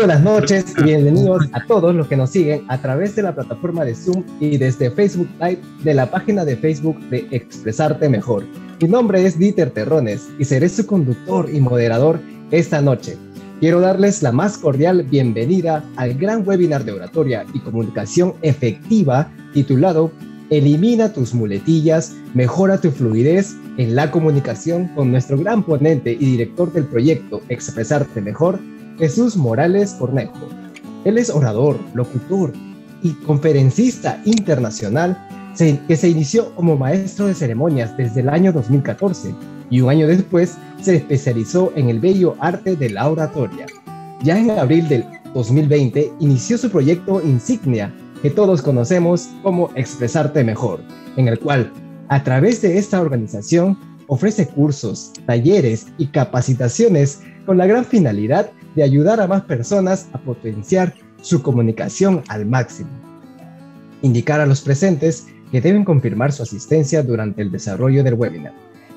buenas noches y bienvenidos a todos los que nos siguen a través de la plataforma de Zoom y desde Facebook Live de la página de Facebook de Expresarte Mejor. Mi nombre es Dieter Terrones y seré su conductor y moderador esta noche. Quiero darles la más cordial bienvenida al gran webinar de oratoria y comunicación efectiva titulado Elimina tus muletillas, mejora tu fluidez en la comunicación con nuestro gran ponente y director del proyecto Expresarte Mejor, Jesús Morales Cornejo. Él es orador, locutor y conferencista internacional que se inició como maestro de ceremonias desde el año 2014 y un año después se especializó en el bello arte de la oratoria. Ya en abril del 2020 inició su proyecto insignia que todos conocemos como Expresarte Mejor, en el cual, a través de esta organización, ofrece cursos, talleres y capacitaciones con la gran finalidad de ayudar a más personas a potenciar su comunicación al máximo. Indicar a los presentes que deben confirmar su asistencia durante el desarrollo del webinar.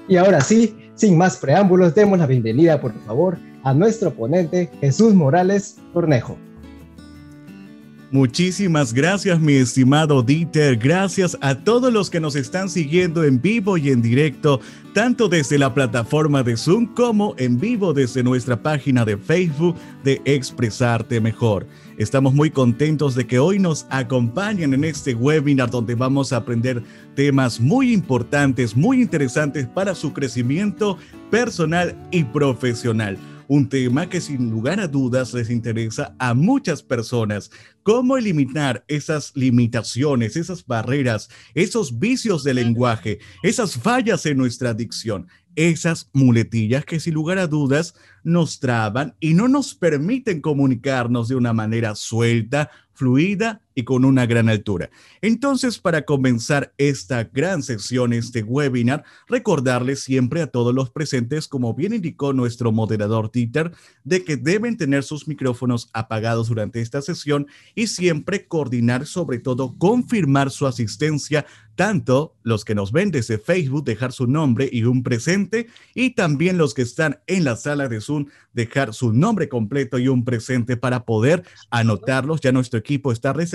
Y ahora sí, sin más preámbulos, demos la bienvenida, por favor, a nuestro ponente Jesús Morales Tornejo. Muchísimas gracias, mi estimado Dieter. Gracias a todos los que nos están siguiendo en vivo y en directo, tanto desde la plataforma de Zoom como en vivo desde nuestra página de Facebook de Expresarte Mejor. Estamos muy contentos de que hoy nos acompañen en este webinar donde vamos a aprender temas muy importantes, muy interesantes para su crecimiento personal y profesional un tema que sin lugar a dudas les interesa a muchas personas. ¿Cómo eliminar esas limitaciones, esas barreras, esos vicios de lenguaje, esas fallas en nuestra dicción? Esas muletillas que sin lugar a dudas nos traban y no nos permiten comunicarnos de una manera suelta, fluida y con una gran altura. Entonces, para comenzar esta gran sesión, este webinar, recordarles siempre a todos los presentes, como bien indicó nuestro moderador Twitter, de que deben tener sus micrófonos apagados durante esta sesión y siempre coordinar, sobre todo, confirmar su asistencia, tanto los que nos ven desde Facebook, dejar su nombre y un presente, y también los que están en la sala de Zoom, dejar su nombre completo y un presente para poder anotarlos. Ya nuestro equipo está recibiendo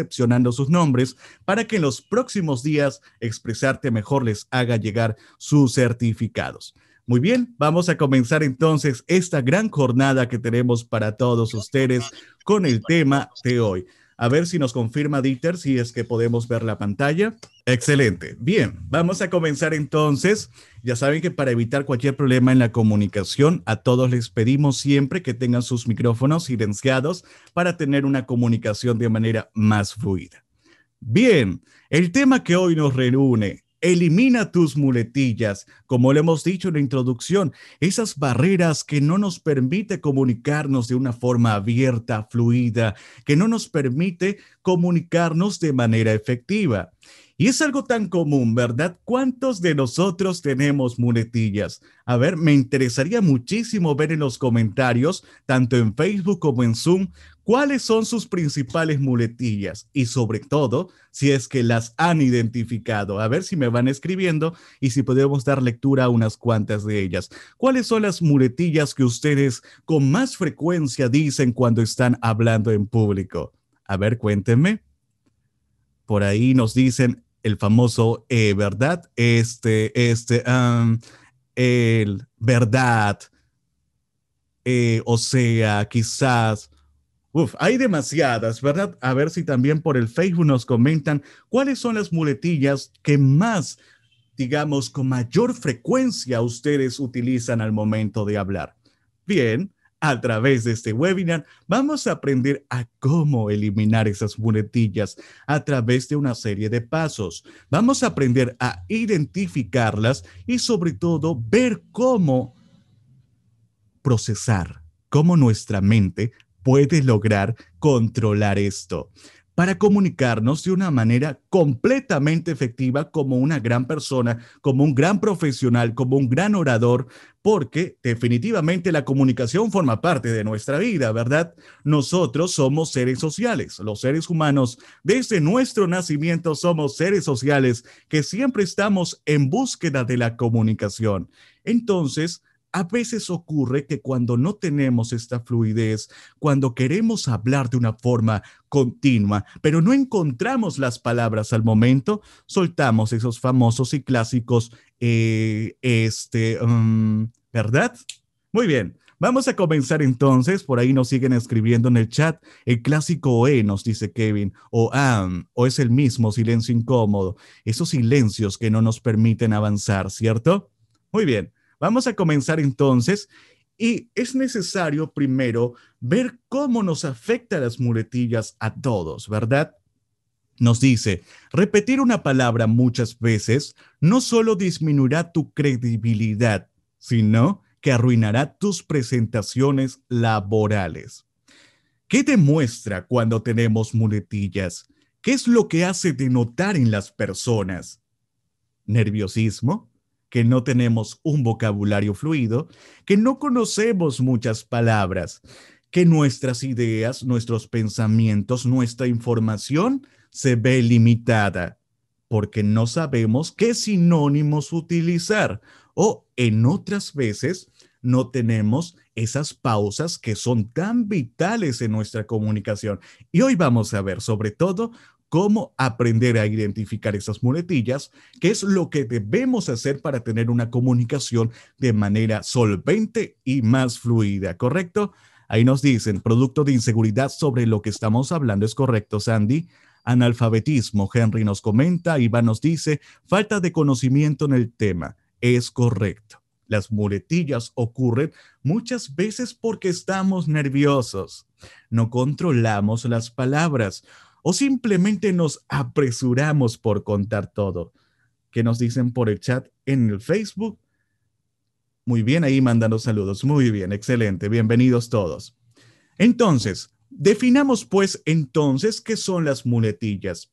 sus nombres para que en los próximos días expresarte mejor les haga llegar sus certificados. Muy bien, vamos a comenzar entonces esta gran jornada que tenemos para todos ustedes con el tema de hoy. A ver si nos confirma Dieter si es que podemos ver la pantalla. Excelente. Bien, vamos a comenzar entonces. Ya saben que para evitar cualquier problema en la comunicación, a todos les pedimos siempre que tengan sus micrófonos silenciados para tener una comunicación de manera más fluida. Bien, el tema que hoy nos reúne Elimina tus muletillas, como le hemos dicho en la introducción, esas barreras que no nos permite comunicarnos de una forma abierta, fluida, que no nos permite comunicarnos de manera efectiva. Y es algo tan común, ¿verdad? ¿Cuántos de nosotros tenemos muletillas? A ver, me interesaría muchísimo ver en los comentarios, tanto en Facebook como en Zoom, ¿Cuáles son sus principales muletillas? Y sobre todo, si es que las han identificado. A ver si me van escribiendo y si podemos dar lectura a unas cuantas de ellas. ¿Cuáles son las muletillas que ustedes con más frecuencia dicen cuando están hablando en público? A ver, cuéntenme. Por ahí nos dicen el famoso, eh, ¿verdad? Este, este, el, ¿verdad? Eh, o sea, quizás hay demasiadas, ¿verdad? A ver si también por el Facebook nos comentan cuáles son las muletillas que más, digamos, con mayor frecuencia ustedes utilizan al momento de hablar. Bien, a través de este webinar vamos a aprender a cómo eliminar esas muletillas a través de una serie de pasos. Vamos a aprender a identificarlas y sobre todo ver cómo procesar, cómo nuestra mente puedes lograr controlar esto para comunicarnos de una manera completamente efectiva como una gran persona, como un gran profesional, como un gran orador, porque definitivamente la comunicación forma parte de nuestra vida, ¿verdad? Nosotros somos seres sociales, los seres humanos, desde nuestro nacimiento somos seres sociales que siempre estamos en búsqueda de la comunicación. Entonces, a veces ocurre que cuando no tenemos esta fluidez, cuando queremos hablar de una forma continua, pero no encontramos las palabras al momento, soltamos esos famosos y clásicos, eh, este, mm, ¿verdad? Muy bien. Vamos a comenzar entonces, por ahí nos siguen escribiendo en el chat, el clásico E nos dice Kevin, o AM, o es el mismo silencio incómodo, esos silencios que no nos permiten avanzar, ¿cierto? Muy bien, Vamos a comenzar entonces y es necesario primero ver cómo nos afecta las muletillas a todos, ¿verdad? Nos dice, repetir una palabra muchas veces no solo disminuirá tu credibilidad, sino que arruinará tus presentaciones laborales. ¿Qué demuestra cuando tenemos muletillas? ¿Qué es lo que hace denotar en las personas? ¿Nerviosismo? que no tenemos un vocabulario fluido, que no conocemos muchas palabras, que nuestras ideas, nuestros pensamientos, nuestra información se ve limitada porque no sabemos qué sinónimos utilizar o en otras veces no tenemos esas pausas que son tan vitales en nuestra comunicación. Y hoy vamos a ver sobre todo cómo aprender a identificar esas muletillas, qué es lo que debemos hacer para tener una comunicación de manera solvente y más fluida, ¿correcto? Ahí nos dicen, producto de inseguridad sobre lo que estamos hablando, ¿es correcto, Sandy? Analfabetismo, Henry nos comenta, Iván nos dice, falta de conocimiento en el tema, es correcto. Las muletillas ocurren muchas veces porque estamos nerviosos, no controlamos las palabras o simplemente nos apresuramos por contar todo. ¿Qué nos dicen por el chat en el Facebook? Muy bien, ahí mandando saludos. Muy bien, excelente. Bienvenidos todos. Entonces, definamos pues entonces qué son las muletillas.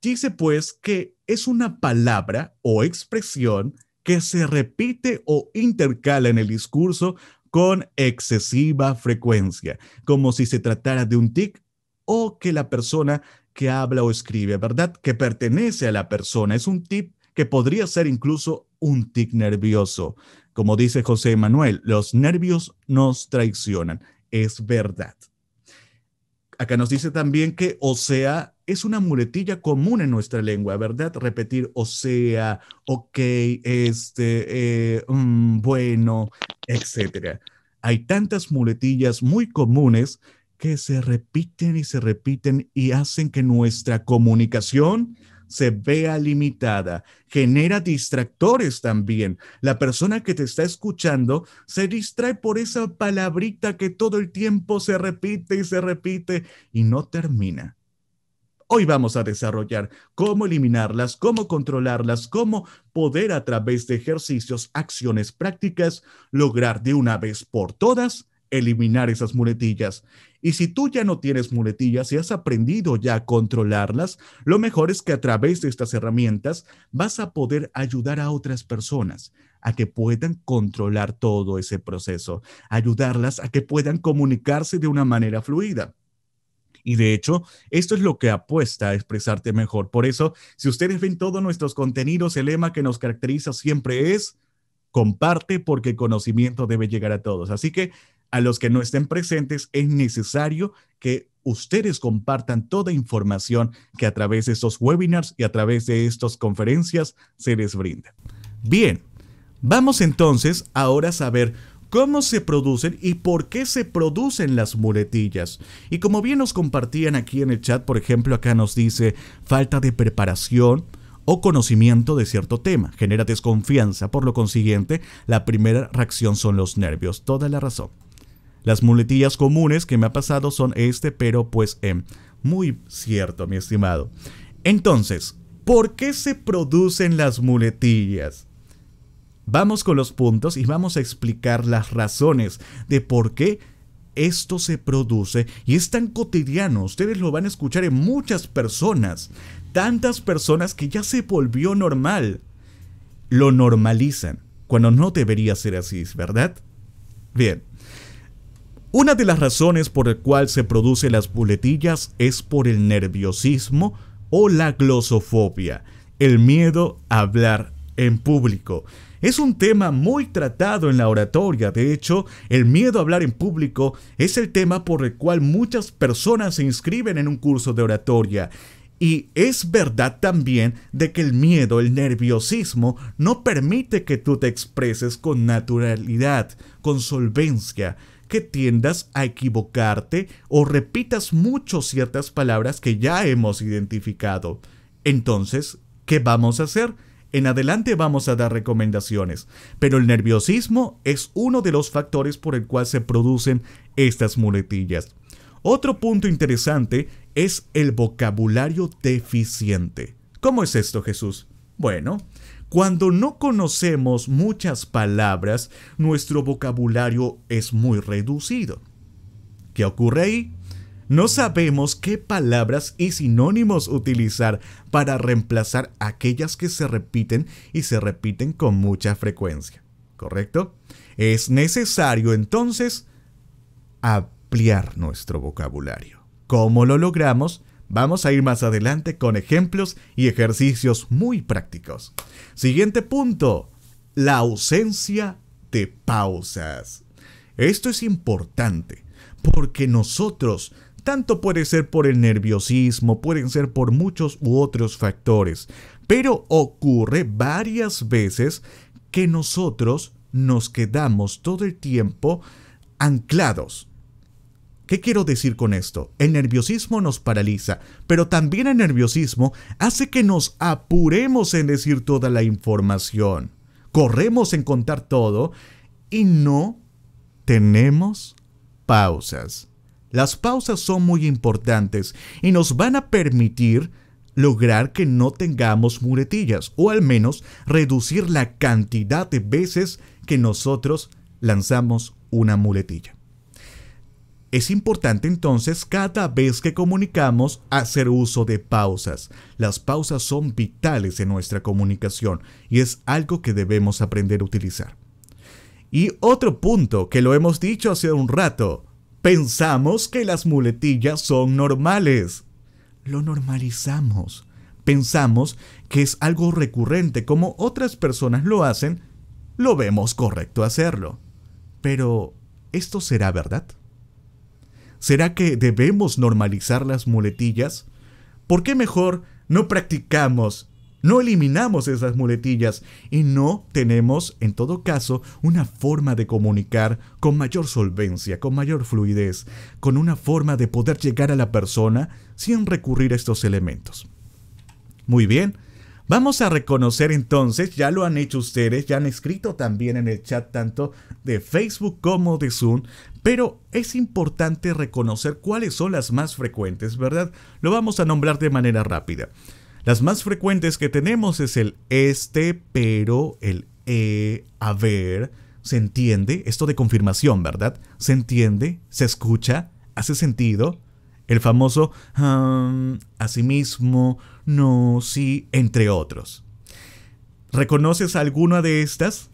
Dice pues que es una palabra o expresión que se repite o intercala en el discurso con excesiva frecuencia, como si se tratara de un tic o que la persona que habla o escribe, ¿verdad? Que pertenece a la persona. Es un tip que podría ser incluso un tic nervioso. Como dice José Manuel, los nervios nos traicionan. Es verdad. Acá nos dice también que o sea es una muletilla común en nuestra lengua, ¿verdad? Repetir o sea, ok, este, eh", mm", bueno, etc. Hay tantas muletillas muy comunes que se repiten y se repiten y hacen que nuestra comunicación se vea limitada, genera distractores también. La persona que te está escuchando se distrae por esa palabrita que todo el tiempo se repite y se repite y no termina. Hoy vamos a desarrollar cómo eliminarlas, cómo controlarlas, cómo poder a través de ejercicios, acciones prácticas, lograr de una vez por todas eliminar esas muletillas y si tú ya no tienes muletillas y has aprendido ya a controlarlas, lo mejor es que a través de estas herramientas vas a poder ayudar a otras personas a que puedan controlar todo ese proceso, ayudarlas a que puedan comunicarse de una manera fluida. Y de hecho, esto es lo que apuesta a expresarte mejor. Por eso, si ustedes ven todos nuestros contenidos, el lema que nos caracteriza siempre es comparte porque el conocimiento debe llegar a todos. Así que a los que no estén presentes, es necesario que ustedes compartan toda información que a través de estos webinars y a través de estas conferencias se les brinda. Bien, vamos entonces ahora a saber cómo se producen y por qué se producen las muletillas. Y como bien nos compartían aquí en el chat, por ejemplo, acá nos dice falta de preparación, o conocimiento de cierto tema. Genera desconfianza, por lo consiguiente, la primera reacción son los nervios. Toda la razón. Las muletillas comunes que me ha pasado son este, pero pues eh, muy cierto, mi estimado. Entonces, ¿por qué se producen las muletillas? Vamos con los puntos y vamos a explicar las razones de por qué esto se produce y es tan cotidiano. Ustedes lo van a escuchar en muchas personas. Tantas personas que ya se volvió normal. Lo normalizan cuando no debería ser así, ¿verdad? Bien. Una de las razones por el cual se producen las boletillas es por el nerviosismo o la glosofobia, el miedo a hablar en público. Es un tema muy tratado en la oratoria, de hecho, el miedo a hablar en público es el tema por el cual muchas personas se inscriben en un curso de oratoria. Y es verdad también de que el miedo, el nerviosismo, no permite que tú te expreses con naturalidad, con solvencia que tiendas a equivocarte o repitas mucho ciertas palabras que ya hemos identificado. Entonces, ¿qué vamos a hacer? En adelante vamos a dar recomendaciones, pero el nerviosismo es uno de los factores por el cual se producen estas muletillas. Otro punto interesante es el vocabulario deficiente. ¿Cómo es esto, Jesús? Bueno, cuando no conocemos muchas palabras, nuestro vocabulario es muy reducido. ¿Qué ocurre ahí? No sabemos qué palabras y sinónimos utilizar para reemplazar aquellas que se repiten y se repiten con mucha frecuencia. ¿Correcto? Es necesario entonces ampliar nuestro vocabulario. ¿Cómo lo logramos? Vamos a ir más adelante con ejemplos y ejercicios muy prácticos. Siguiente punto, la ausencia de pausas. Esto es importante porque nosotros, tanto puede ser por el nerviosismo, pueden ser por muchos u otros factores, pero ocurre varias veces que nosotros nos quedamos todo el tiempo anclados ¿Qué quiero decir con esto? El nerviosismo nos paraliza, pero también el nerviosismo hace que nos apuremos en decir toda la información. Corremos en contar todo y no tenemos pausas. Las pausas son muy importantes y nos van a permitir lograr que no tengamos muletillas o al menos reducir la cantidad de veces que nosotros lanzamos una muletilla. Es importante entonces cada vez que comunicamos hacer uso de pausas. Las pausas son vitales en nuestra comunicación y es algo que debemos aprender a utilizar. Y otro punto que lo hemos dicho hace un rato, pensamos que las muletillas son normales. Lo normalizamos. Pensamos que es algo recurrente como otras personas lo hacen, lo vemos correcto hacerlo. Pero, ¿esto será verdad? ¿Será que debemos normalizar las muletillas? ¿Por qué mejor no practicamos, no eliminamos esas muletillas y no tenemos, en todo caso, una forma de comunicar con mayor solvencia, con mayor fluidez, con una forma de poder llegar a la persona sin recurrir a estos elementos? Muy bien. Vamos a reconocer entonces, ya lo han hecho ustedes, ya han escrito también en el chat tanto de Facebook como de Zoom, pero es importante reconocer cuáles son las más frecuentes, ¿verdad? Lo vamos a nombrar de manera rápida. Las más frecuentes que tenemos es el este, pero, el e, haber, ¿Se entiende? Esto de confirmación, ¿verdad? ¿Se entiende? ¿Se escucha? ¿Hace sentido? El famoso sí mismo, no, sí, entre otros. ¿Reconoces alguna de estas?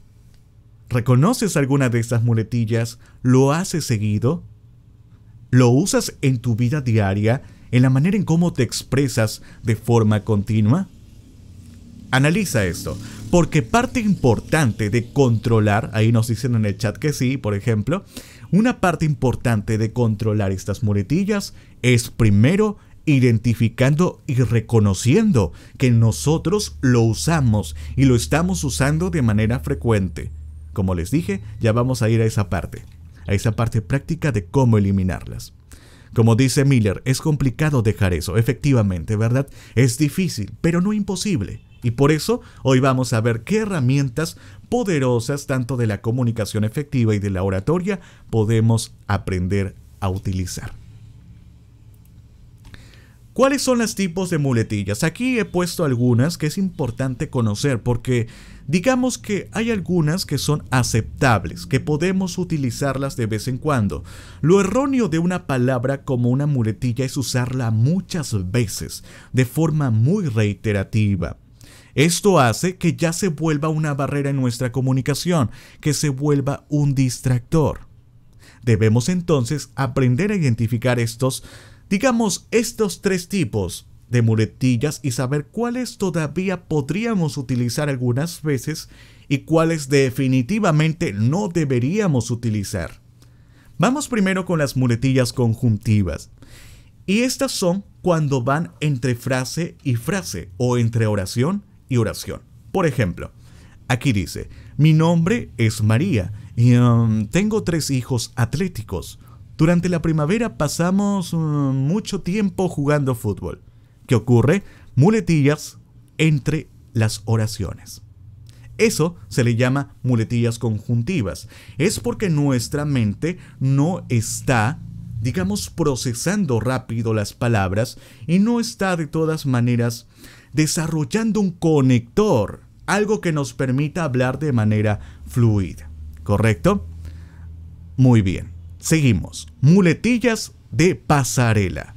¿Reconoces alguna de estas muletillas? ¿Lo haces seguido? ¿Lo usas en tu vida diaria, en la manera en cómo te expresas de forma continua? Analiza esto, porque parte importante de controlar, ahí nos dicen en el chat que sí, por ejemplo, una parte importante de controlar estas muletillas es primero identificando y reconociendo que nosotros lo usamos y lo estamos usando de manera frecuente. Como les dije, ya vamos a ir a esa parte, a esa parte práctica de cómo eliminarlas. Como dice Miller, es complicado dejar eso, efectivamente, ¿verdad? Es difícil, pero no imposible. Y por eso hoy vamos a ver qué herramientas poderosas tanto de la comunicación efectiva y de la oratoria podemos aprender a utilizar. ¿Cuáles son los tipos de muletillas? Aquí he puesto algunas que es importante conocer porque digamos que hay algunas que son aceptables, que podemos utilizarlas de vez en cuando. Lo erróneo de una palabra como una muletilla es usarla muchas veces, de forma muy reiterativa. Esto hace que ya se vuelva una barrera en nuestra comunicación, que se vuelva un distractor. Debemos entonces aprender a identificar estos Digamos estos tres tipos de muletillas y saber cuáles todavía podríamos utilizar algunas veces y cuáles definitivamente no deberíamos utilizar. Vamos primero con las muletillas conjuntivas. Y estas son cuando van entre frase y frase o entre oración y oración. Por ejemplo, aquí dice, mi nombre es María y um, tengo tres hijos atléticos. Durante la primavera pasamos uh, mucho tiempo jugando fútbol. ¿Qué ocurre? Muletillas entre las oraciones. Eso se le llama muletillas conjuntivas. Es porque nuestra mente no está, digamos, procesando rápido las palabras y no está de todas maneras desarrollando un conector, algo que nos permita hablar de manera fluida. ¿Correcto? Muy bien. Seguimos. Muletillas de pasarela.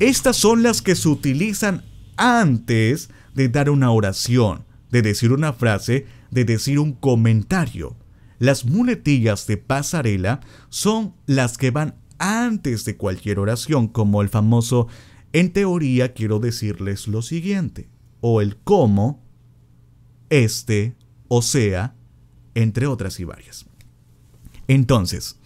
Estas son las que se utilizan antes de dar una oración, de decir una frase, de decir un comentario. Las muletillas de pasarela son las que van antes de cualquier oración, como el famoso en teoría quiero decirles lo siguiente, o el cómo, este, o sea, entre otras y varias. Entonces,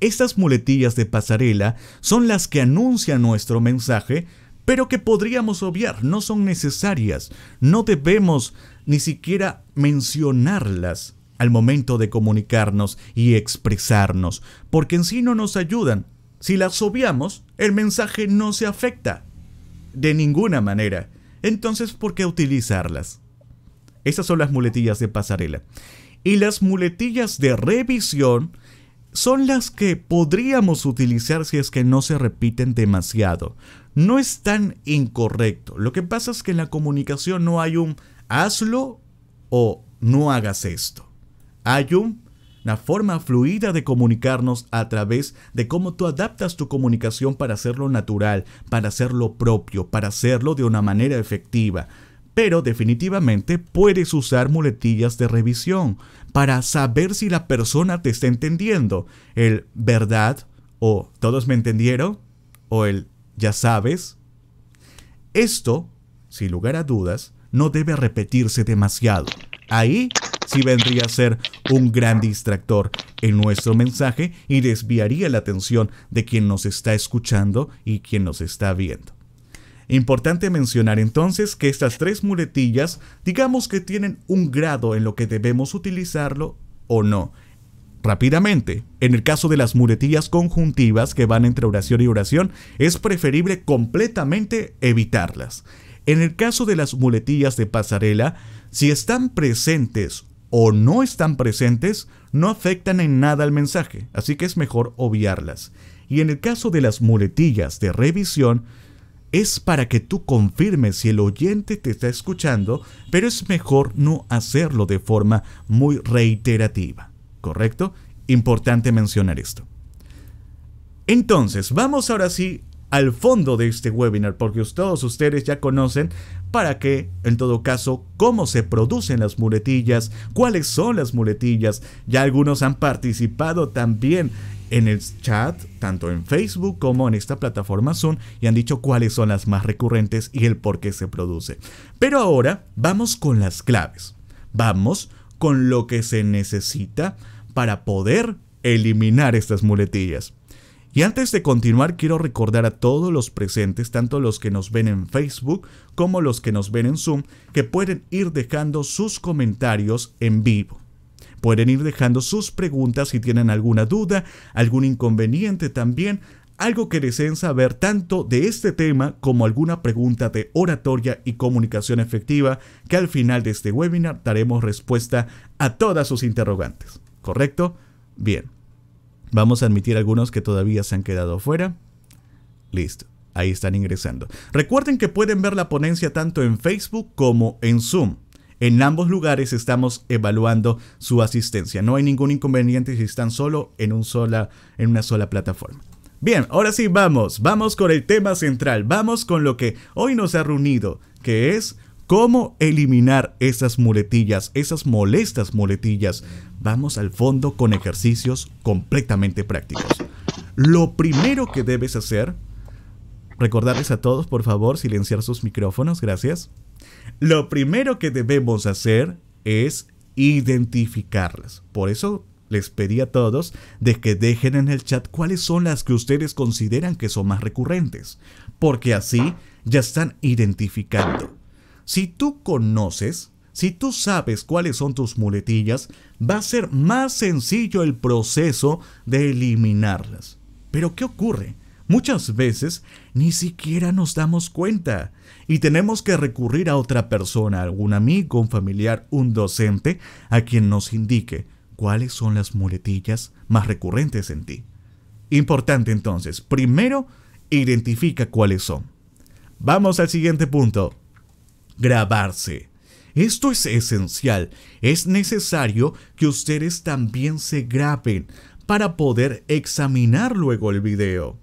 estas muletillas de pasarela son las que anuncian nuestro mensaje, pero que podríamos obviar, no son necesarias, no debemos ni siquiera mencionarlas al momento de comunicarnos y expresarnos, porque en sí no nos ayudan. Si las obviamos, el mensaje no se afecta. De ninguna manera. Entonces, ¿por qué utilizarlas? Esas son las muletillas de pasarela. Y las muletillas de revisión son las que podríamos utilizar si es que no se repiten demasiado. No es tan incorrecto. Lo que pasa es que en la comunicación no hay un hazlo o no hagas esto. Hay una forma fluida de comunicarnos a través de cómo tú adaptas tu comunicación para hacerlo natural, para hacerlo propio, para hacerlo de una manera efectiva. Pero definitivamente puedes usar muletillas de revisión, para saber si la persona te está entendiendo. El verdad o todos me entendieron o el ya sabes. Esto, sin lugar a dudas, no debe repetirse demasiado. Ahí sí vendría a ser un gran distractor en nuestro mensaje y desviaría la atención de quien nos está escuchando y quien nos está viendo. Importante mencionar entonces que estas tres muletillas, digamos que tienen un grado en lo que debemos utilizarlo o no. Rápidamente, en el caso de las muletillas conjuntivas que van entre oración y oración, es preferible completamente evitarlas. En el caso de las muletillas de pasarela, si están presentes o no están presentes, no afectan en nada al mensaje, así que es mejor obviarlas. Y en el caso de las muletillas de revisión, es para que tú confirmes si el oyente te está escuchando, pero es mejor no hacerlo de forma muy reiterativa, ¿correcto? Importante mencionar esto. Entonces, vamos ahora sí al fondo de este webinar, porque todos ustedes ya conocen para qué, en todo caso, cómo se producen las muletillas, cuáles son las muletillas. Ya algunos han participado también en el chat, tanto en Facebook como en esta plataforma Zoom, y han dicho cuáles son las más recurrentes y el por qué se produce. Pero ahora vamos con las claves. Vamos con lo que se necesita para poder eliminar estas muletillas. Y antes de continuar, quiero recordar a todos los presentes, tanto los que nos ven en Facebook como los que nos ven en Zoom, que pueden ir dejando sus comentarios en vivo. Pueden ir dejando sus preguntas si tienen alguna duda, algún inconveniente también, algo que deseen saber tanto de este tema como alguna pregunta de oratoria y comunicación efectiva, que al final de este webinar daremos respuesta a todas sus interrogantes. ¿Correcto? Bien. Vamos a admitir algunos que todavía se han quedado fuera. Listo, ahí están ingresando. Recuerden que pueden ver la ponencia tanto en Facebook como en Zoom. En ambos lugares estamos evaluando su asistencia. No hay ningún inconveniente si están solo en, sola, en una sola plataforma. Bien, ahora sí vamos, vamos con el tema central, vamos con lo que hoy nos ha reunido, que es ¿Cómo eliminar esas muletillas, esas molestas muletillas? Vamos al fondo con ejercicios completamente prácticos. Lo primero que debes hacer, recordarles a todos por favor silenciar sus micrófonos, gracias. Lo primero que debemos hacer es identificarlas. Por eso les pedí a todos de que dejen en el chat cuáles son las que ustedes consideran que son más recurrentes, porque así ya están identificando. Si tú conoces, si tú sabes cuáles son tus muletillas, va a ser más sencillo el proceso de eliminarlas. Pero ¿qué ocurre? Muchas veces ni siquiera nos damos cuenta y tenemos que recurrir a otra persona, algún amigo, un familiar, un docente, a quien nos indique cuáles son las muletillas más recurrentes en ti. Importante entonces, primero, identifica cuáles son. Vamos al siguiente punto grabarse. Esto es esencial, es necesario que ustedes también se graben para poder examinar luego el video.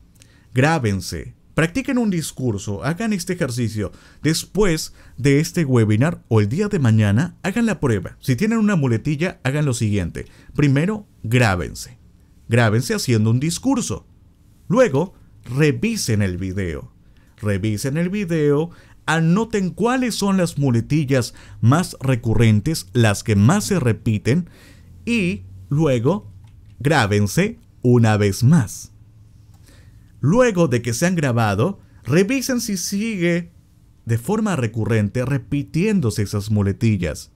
Grábense, practiquen un discurso, hagan este ejercicio. Después de este webinar o el día de mañana, hagan la prueba. Si tienen una muletilla, hagan lo siguiente. Primero, grábense. Grábense haciendo un discurso. Luego, revisen el video. Revisen el video, anoten cuáles son las muletillas más recurrentes, las que más se repiten y luego grábense una vez más. Luego de que se han grabado, revisen si sigue de forma recurrente repitiéndose esas muletillas.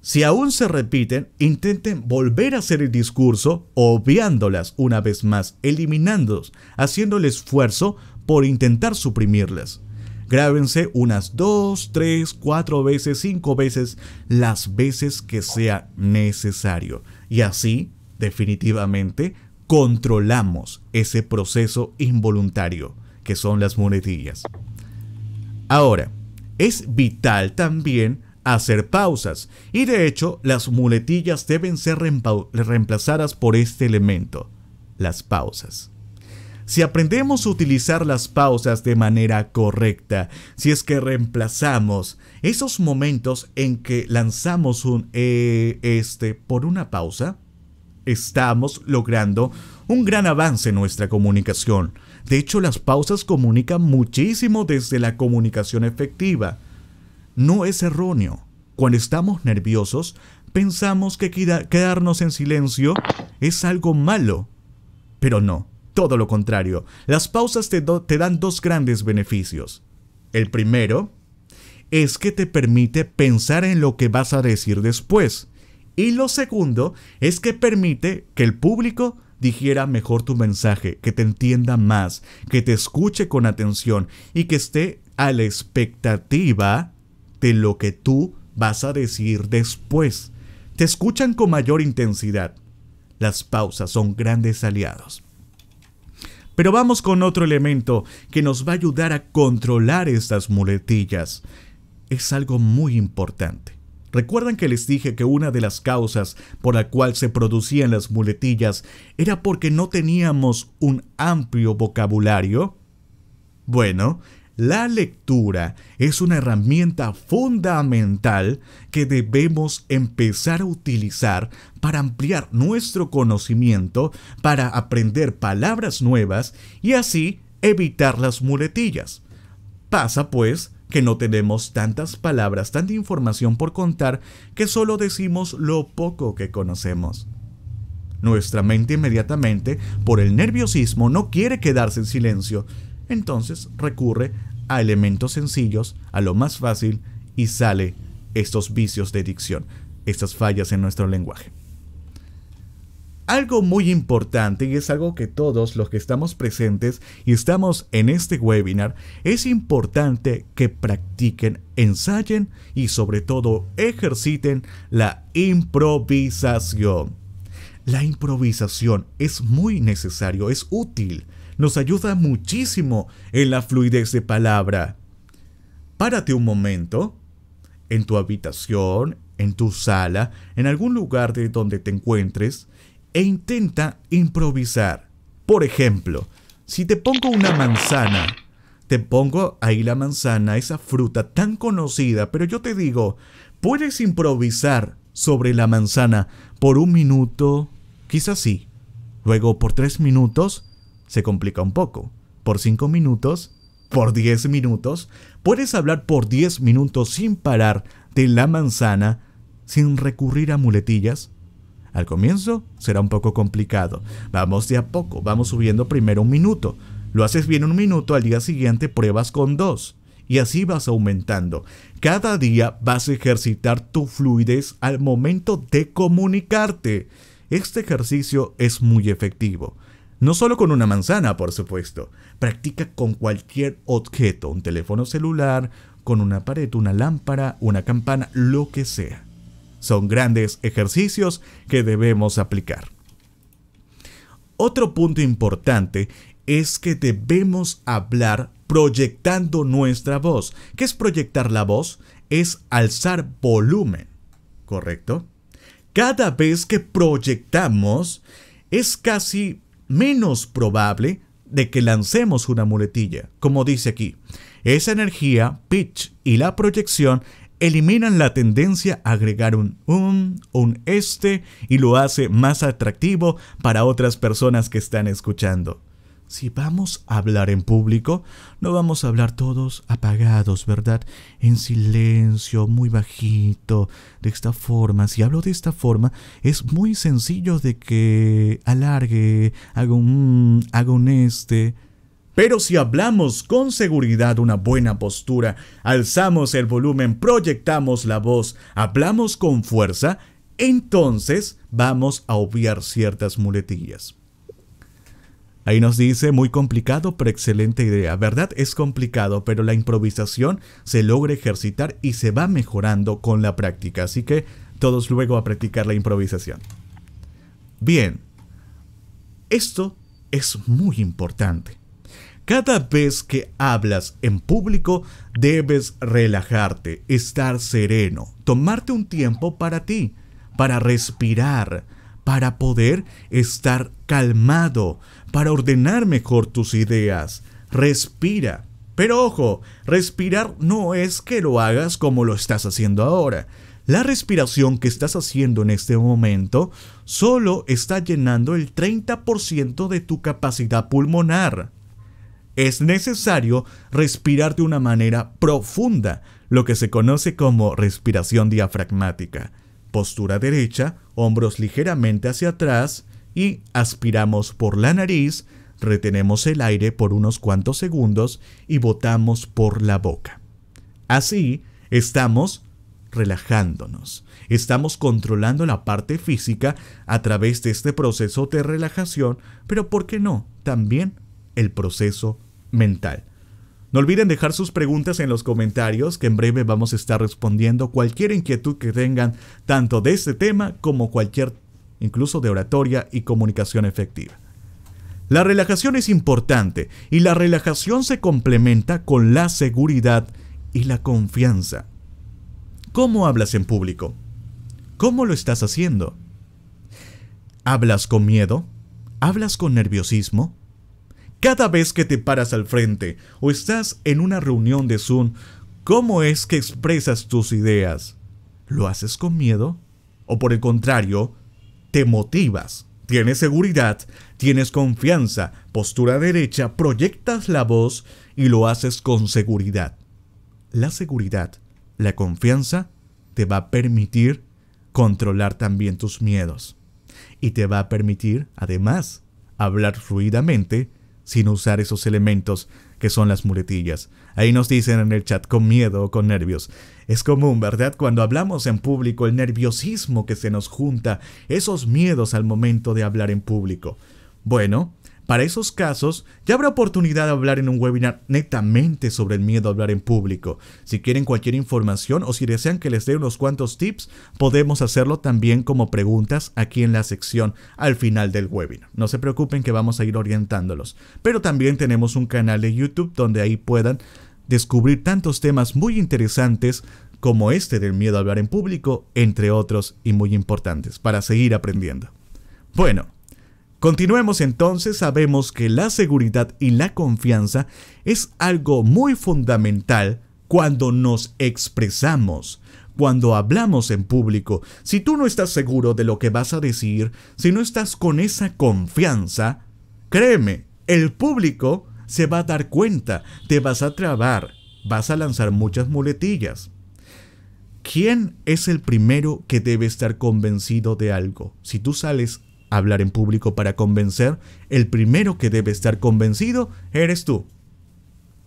Si aún se repiten, intenten volver a hacer el discurso obviándolas una vez más, eliminándolas, haciendo el esfuerzo por intentar suprimirlas. Grábense unas dos, tres, cuatro veces, cinco veces, las veces que sea necesario. Y así, definitivamente, controlamos ese proceso involuntario, que son las muletillas. Ahora, es vital también hacer pausas. Y de hecho, las muletillas deben ser reemplazadas por este elemento, las pausas si aprendemos a utilizar las pausas de manera correcta, si es que reemplazamos esos momentos en que lanzamos un eh, este por una pausa, estamos logrando un gran avance en nuestra comunicación. De hecho, las pausas comunican muchísimo desde la comunicación efectiva. No es erróneo. Cuando estamos nerviosos, pensamos que quedarnos en silencio es algo malo. Pero no. Todo lo contrario, las pausas te, dan dos grandes beneficios. El primero es que te permite pensar en lo que vas a decir después. Y lo segundo es que permite que el público digiera mejor tu mensaje, que te entienda más, que te escuche con atención y que esté a la expectativa de lo que tú vas a decir después. Te escuchan con mayor intensidad. Las pausas son grandes aliados. Pero vamos con otro elemento que nos va a ayudar a controlar estas muletillas. Es algo muy importante. ¿Recuerdan que les dije que una de las causas por la cual se producían las muletillas era porque no teníamos un amplio vocabulario? Bueno, la lectura es una herramienta fundamental que debemos empezar a utilizar para ampliar nuestro conocimiento, para aprender palabras nuevas y así evitar las muletillas. Pasa pues que no tenemos tantas palabras, tanta información por contar que solo decimos lo poco que conocemos. Nuestra mente inmediatamente, por el nerviosismo, no quiere quedarse en silencio, entonces recurre a elementos sencillos, a lo más fácil, y sale estos vicios de dicción, estas fallas en nuestro lenguaje. Algo muy importante y es algo que todos los que estamos presentes y estamos en este webinar, es importante que practiquen, ensayen y sobre todo ejerciten la improvisación. La improvisación es muy necesario, es útil nos ayuda muchísimo en la fluidez de palabra. Párate un momento, en tu habitación, en tu sala, en algún lugar de donde te encuentres, e intenta improvisar. Por ejemplo, si te pongo una manzana, te pongo ahí la manzana, esa fruta tan conocida, pero yo te digo, puedes improvisar sobre la manzana por un minuto, quizás sí, luego por tres minutos, se complica un poco. Por 5 minutos, por 10 minutos, puedes hablar por 10 minutos sin parar de la manzana, sin recurrir a muletillas. Al comienzo será un poco complicado. Vamos de a poco, vamos subiendo primero un minuto. Lo haces bien un minuto, al día siguiente pruebas con dos. Y así vas aumentando. Cada día vas a ejercitar tu fluidez al momento de comunicarte. Este ejercicio es muy efectivo. No solo con una manzana, por supuesto. Practica con cualquier objeto, un teléfono celular, con una pared, una lámpara, una campana, lo que sea. Son grandes ejercicios que debemos aplicar. Otro punto importante es que debemos hablar proyectando nuestra voz. ¿Qué es proyectar la voz? Es alzar volumen, ¿correcto? Cada vez que proyectamos es casi menos probable de que lancemos una muletilla, como dice aquí. Esa energía, pitch y la proyección eliminan la tendencia a agregar un un, un este y lo hace más atractivo para otras personas que están escuchando si vamos a hablar en público, no vamos a hablar todos apagados, ¿verdad? En silencio, muy bajito, de esta forma. Si hablo de esta forma, es muy sencillo de que alargue, haga un mm, haga un este. Pero si hablamos con seguridad una buena postura, alzamos el volumen, proyectamos la voz, hablamos con fuerza, entonces vamos a obviar ciertas muletillas. Ahí nos dice, muy complicado, pero excelente idea. ¿Verdad? Es complicado, pero la improvisación se logra ejercitar y se va mejorando con la práctica. Así que todos luego a practicar la improvisación. Bien, esto es muy importante. Cada vez que hablas en público, debes relajarte, estar sereno, tomarte un tiempo para ti, para respirar, para poder estar calmado, para ordenar mejor tus ideas. Respira. Pero ojo, respirar no es que lo hagas como lo estás haciendo ahora. La respiración que estás haciendo en este momento solo está llenando el 30% de tu capacidad pulmonar. Es necesario respirar de una manera profunda, lo que se conoce como respiración diafragmática. Postura derecha, hombros ligeramente hacia atrás, y aspiramos por la nariz, retenemos el aire por unos cuantos segundos y botamos por la boca. Así, estamos relajándonos. Estamos controlando la parte física a través de este proceso de relajación, pero ¿por qué no? También el proceso mental. No olviden dejar sus preguntas en los comentarios, que en breve vamos a estar respondiendo cualquier inquietud que tengan, tanto de este tema como cualquier incluso de oratoria y comunicación efectiva. La relajación es importante y la relajación se complementa con la seguridad y la confianza. ¿Cómo hablas en público? ¿Cómo lo estás haciendo? ¿Hablas con miedo? ¿Hablas con nerviosismo? Cada vez que te paras al frente o estás en una reunión de Zoom, ¿cómo es que expresas tus ideas? ¿Lo haces con miedo? ¿O por el contrario, te motivas, tienes seguridad, tienes confianza, postura derecha, proyectas la voz y lo haces con seguridad. La seguridad, la confianza, te va a permitir controlar también tus miedos. Y te va a permitir, además, hablar fluidamente sin usar esos elementos que son las muletillas. Ahí nos dicen en el chat con miedo o con nervios. Es común, ¿verdad? Cuando hablamos en público, el nerviosismo que se nos junta, esos miedos al momento de hablar en público. Bueno, para esos casos, ya habrá oportunidad de hablar en un webinar netamente sobre el miedo a hablar en público. Si quieren cualquier información o si desean que les dé unos cuantos tips, podemos hacerlo también como preguntas aquí en la sección al final del webinar. No se preocupen que vamos a ir orientándolos. Pero también tenemos un canal de YouTube donde ahí puedan descubrir tantos temas muy interesantes como este del miedo a hablar en público, entre otros y muy importantes, para seguir aprendiendo. Bueno, Continuemos entonces, sabemos que la seguridad y la confianza es algo muy fundamental cuando nos expresamos, cuando hablamos en público. Si tú no estás seguro de lo que vas a decir, si no estás con esa confianza, créeme, el público se va a dar cuenta, te vas a trabar, vas a lanzar muchas muletillas. ¿Quién es el primero que debe estar convencido de algo? Si tú sales hablar en público para convencer, el primero que debe estar convencido eres tú.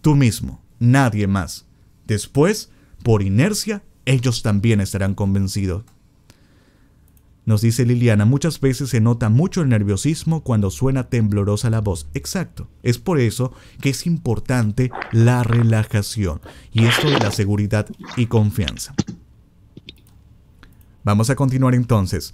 Tú mismo, nadie más. Después, por inercia, ellos también estarán convencidos. Nos dice Liliana, muchas veces se nota mucho el nerviosismo cuando suena temblorosa la voz. Exacto, es por eso que es importante la relajación y esto de la seguridad y confianza. Vamos a continuar entonces.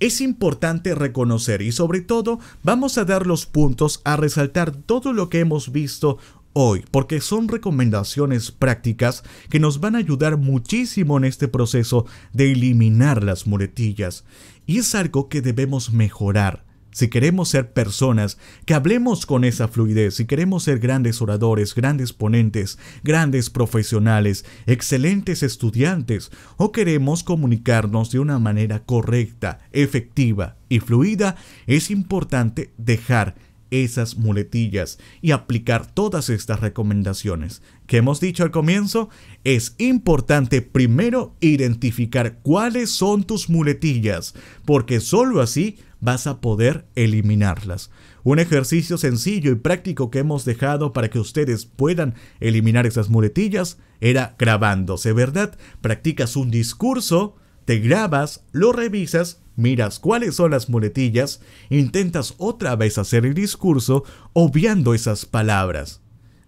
Es importante reconocer y sobre todo vamos a dar los puntos a resaltar todo lo que hemos visto hoy, porque son recomendaciones prácticas que nos van a ayudar muchísimo en este proceso de eliminar las muletillas. Y es algo que debemos mejorar si queremos ser personas que hablemos con esa fluidez, si queremos ser grandes oradores, grandes ponentes, grandes profesionales, excelentes estudiantes, o queremos comunicarnos de una manera correcta, efectiva y fluida, es importante dejar esas muletillas y aplicar todas estas recomendaciones que hemos dicho al comienzo, es importante primero identificar cuáles son tus muletillas, porque sólo así vas a poder eliminarlas. Un ejercicio sencillo y práctico que hemos dejado para que ustedes puedan eliminar esas muletillas era grabándose, ¿verdad? Practicas un discurso, te grabas, lo revisas miras cuáles son las muletillas, intentas otra vez hacer el discurso obviando esas palabras.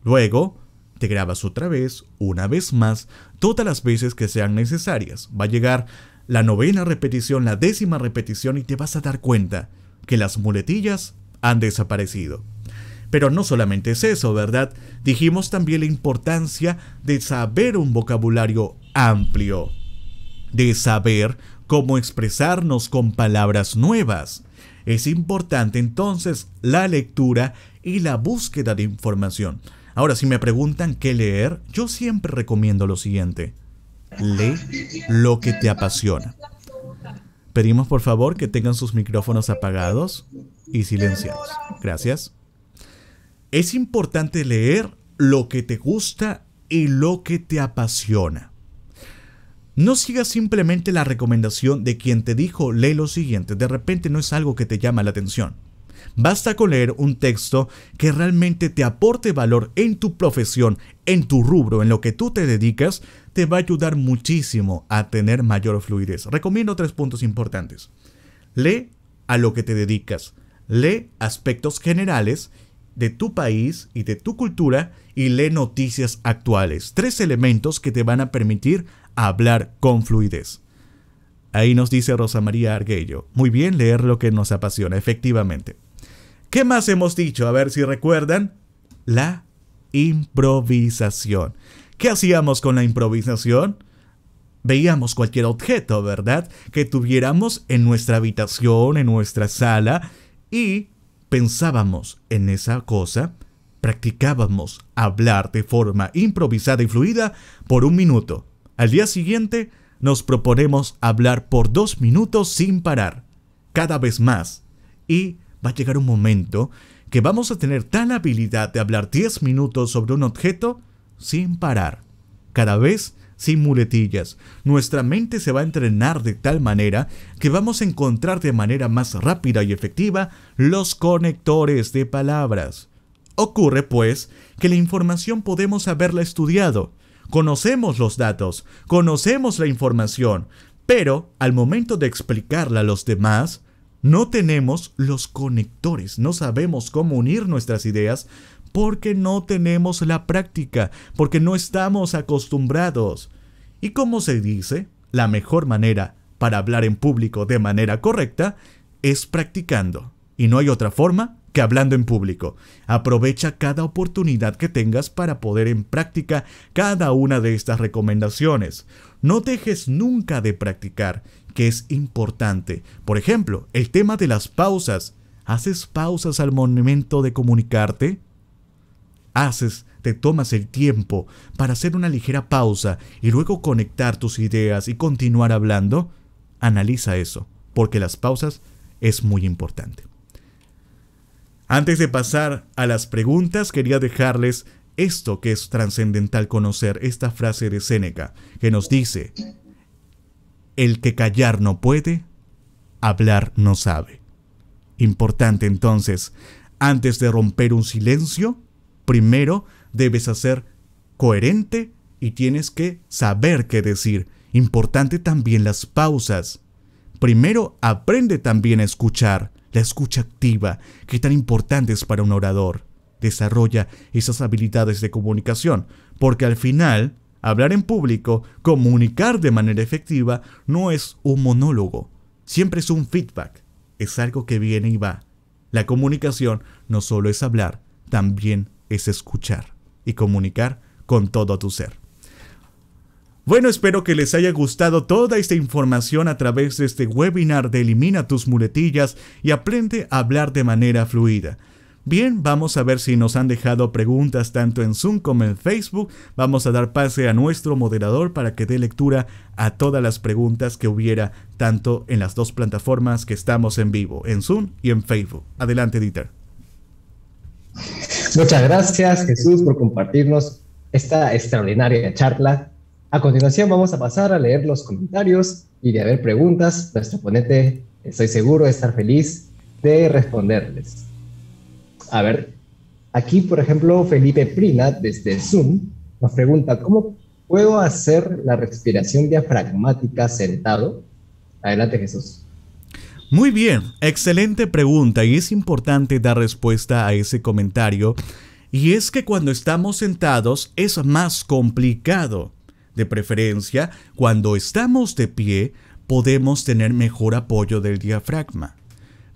Luego, te grabas otra vez, una vez más, todas las veces que sean necesarias. Va a llegar la novena repetición, la décima repetición y te vas a dar cuenta que las muletillas han desaparecido. Pero no solamente es eso, ¿verdad? Dijimos también la importancia de saber un vocabulario amplio, de saber cómo expresarnos con palabras nuevas. Es importante entonces la lectura y la búsqueda de información. Ahora, si me preguntan qué leer, yo siempre recomiendo lo siguiente. Lee lo que te apasiona. Pedimos por favor que tengan sus micrófonos apagados y silenciados. Gracias. Es importante leer lo que te gusta y lo que te apasiona. No sigas simplemente la recomendación de quien te dijo lee lo siguiente, de repente no es algo que te llama la atención. Basta con leer un texto que realmente te aporte valor en tu profesión, en tu rubro, en lo que tú te dedicas, te va a ayudar muchísimo a tener mayor fluidez. Recomiendo tres puntos importantes. Lee a lo que te dedicas, lee aspectos generales de tu país y de tu cultura y lee noticias actuales. Tres elementos que te van a permitir hablar con fluidez. Ahí nos dice Rosa María Arguello. Muy bien leer lo que nos apasiona, efectivamente. ¿Qué más hemos dicho? A ver si recuerdan. La improvisación. ¿Qué hacíamos con la improvisación? Veíamos cualquier objeto, ¿verdad? Que tuviéramos en nuestra habitación, en nuestra sala, y pensábamos en esa cosa, practicábamos hablar de forma improvisada y fluida por un minuto al día siguiente, nos proponemos hablar por dos minutos sin parar, cada vez más. Y va a llegar un momento que vamos a tener tal habilidad de hablar 10 minutos sobre un objeto sin parar, cada vez sin muletillas. Nuestra mente se va a entrenar de tal manera que vamos a encontrar de manera más rápida y efectiva los conectores de palabras. Ocurre pues que la información podemos haberla estudiado, conocemos los datos, conocemos la información, pero al momento de explicarla a los demás, no tenemos los conectores, no sabemos cómo unir nuestras ideas porque no tenemos la práctica, porque no estamos acostumbrados. Y como se dice, la mejor manera para hablar en público de manera correcta es practicando. Y no hay otra forma que hablando en público. Aprovecha cada oportunidad que tengas para poder en práctica cada una de estas recomendaciones. No dejes nunca de practicar, que es importante. Por ejemplo, el tema de las pausas. ¿Haces pausas al momento de comunicarte? Haces, te tomas el tiempo para hacer una ligera pausa y luego conectar tus ideas y continuar hablando. Analiza eso, porque las pausas es muy importante. Antes de pasar a las preguntas, quería dejarles esto que es trascendental conocer, esta frase de Séneca, que nos dice, el que callar no puede, hablar no sabe. Importante entonces, antes de romper un silencio, primero debes hacer coherente y tienes que saber qué decir. Importante también las pausas. Primero aprende también a escuchar la escucha activa, que tan importante es para un orador. Desarrolla esas habilidades de comunicación, porque al final, hablar en público, comunicar de manera efectiva, no es un monólogo, siempre es un feedback, es algo que viene y va. La comunicación no solo es hablar, también es escuchar y comunicar con todo tu ser. Bueno, espero que les haya gustado toda esta información a través de este webinar de Elimina tus muletillas y aprende a hablar de manera fluida. Bien, vamos a ver si nos han dejado preguntas tanto en Zoom como en Facebook. Vamos a dar pase a nuestro moderador para que dé lectura a todas las preguntas que hubiera tanto en las dos plataformas que estamos en vivo, en Zoom y en Facebook. Adelante, Dieter. Muchas gracias, Jesús, por compartirnos esta extraordinaria charla a continuación vamos a pasar a leer los comentarios y de haber preguntas, nuestro ponente, estoy seguro de estar feliz de responderles. A ver, aquí por ejemplo Felipe Prina desde Zoom nos pregunta, ¿cómo puedo hacer la respiración diafragmática sentado? Adelante Jesús. Muy bien, excelente pregunta y es importante dar respuesta a ese comentario. Y es que cuando estamos sentados es más complicado de preferencia, cuando estamos de pie, podemos tener mejor apoyo del diafragma.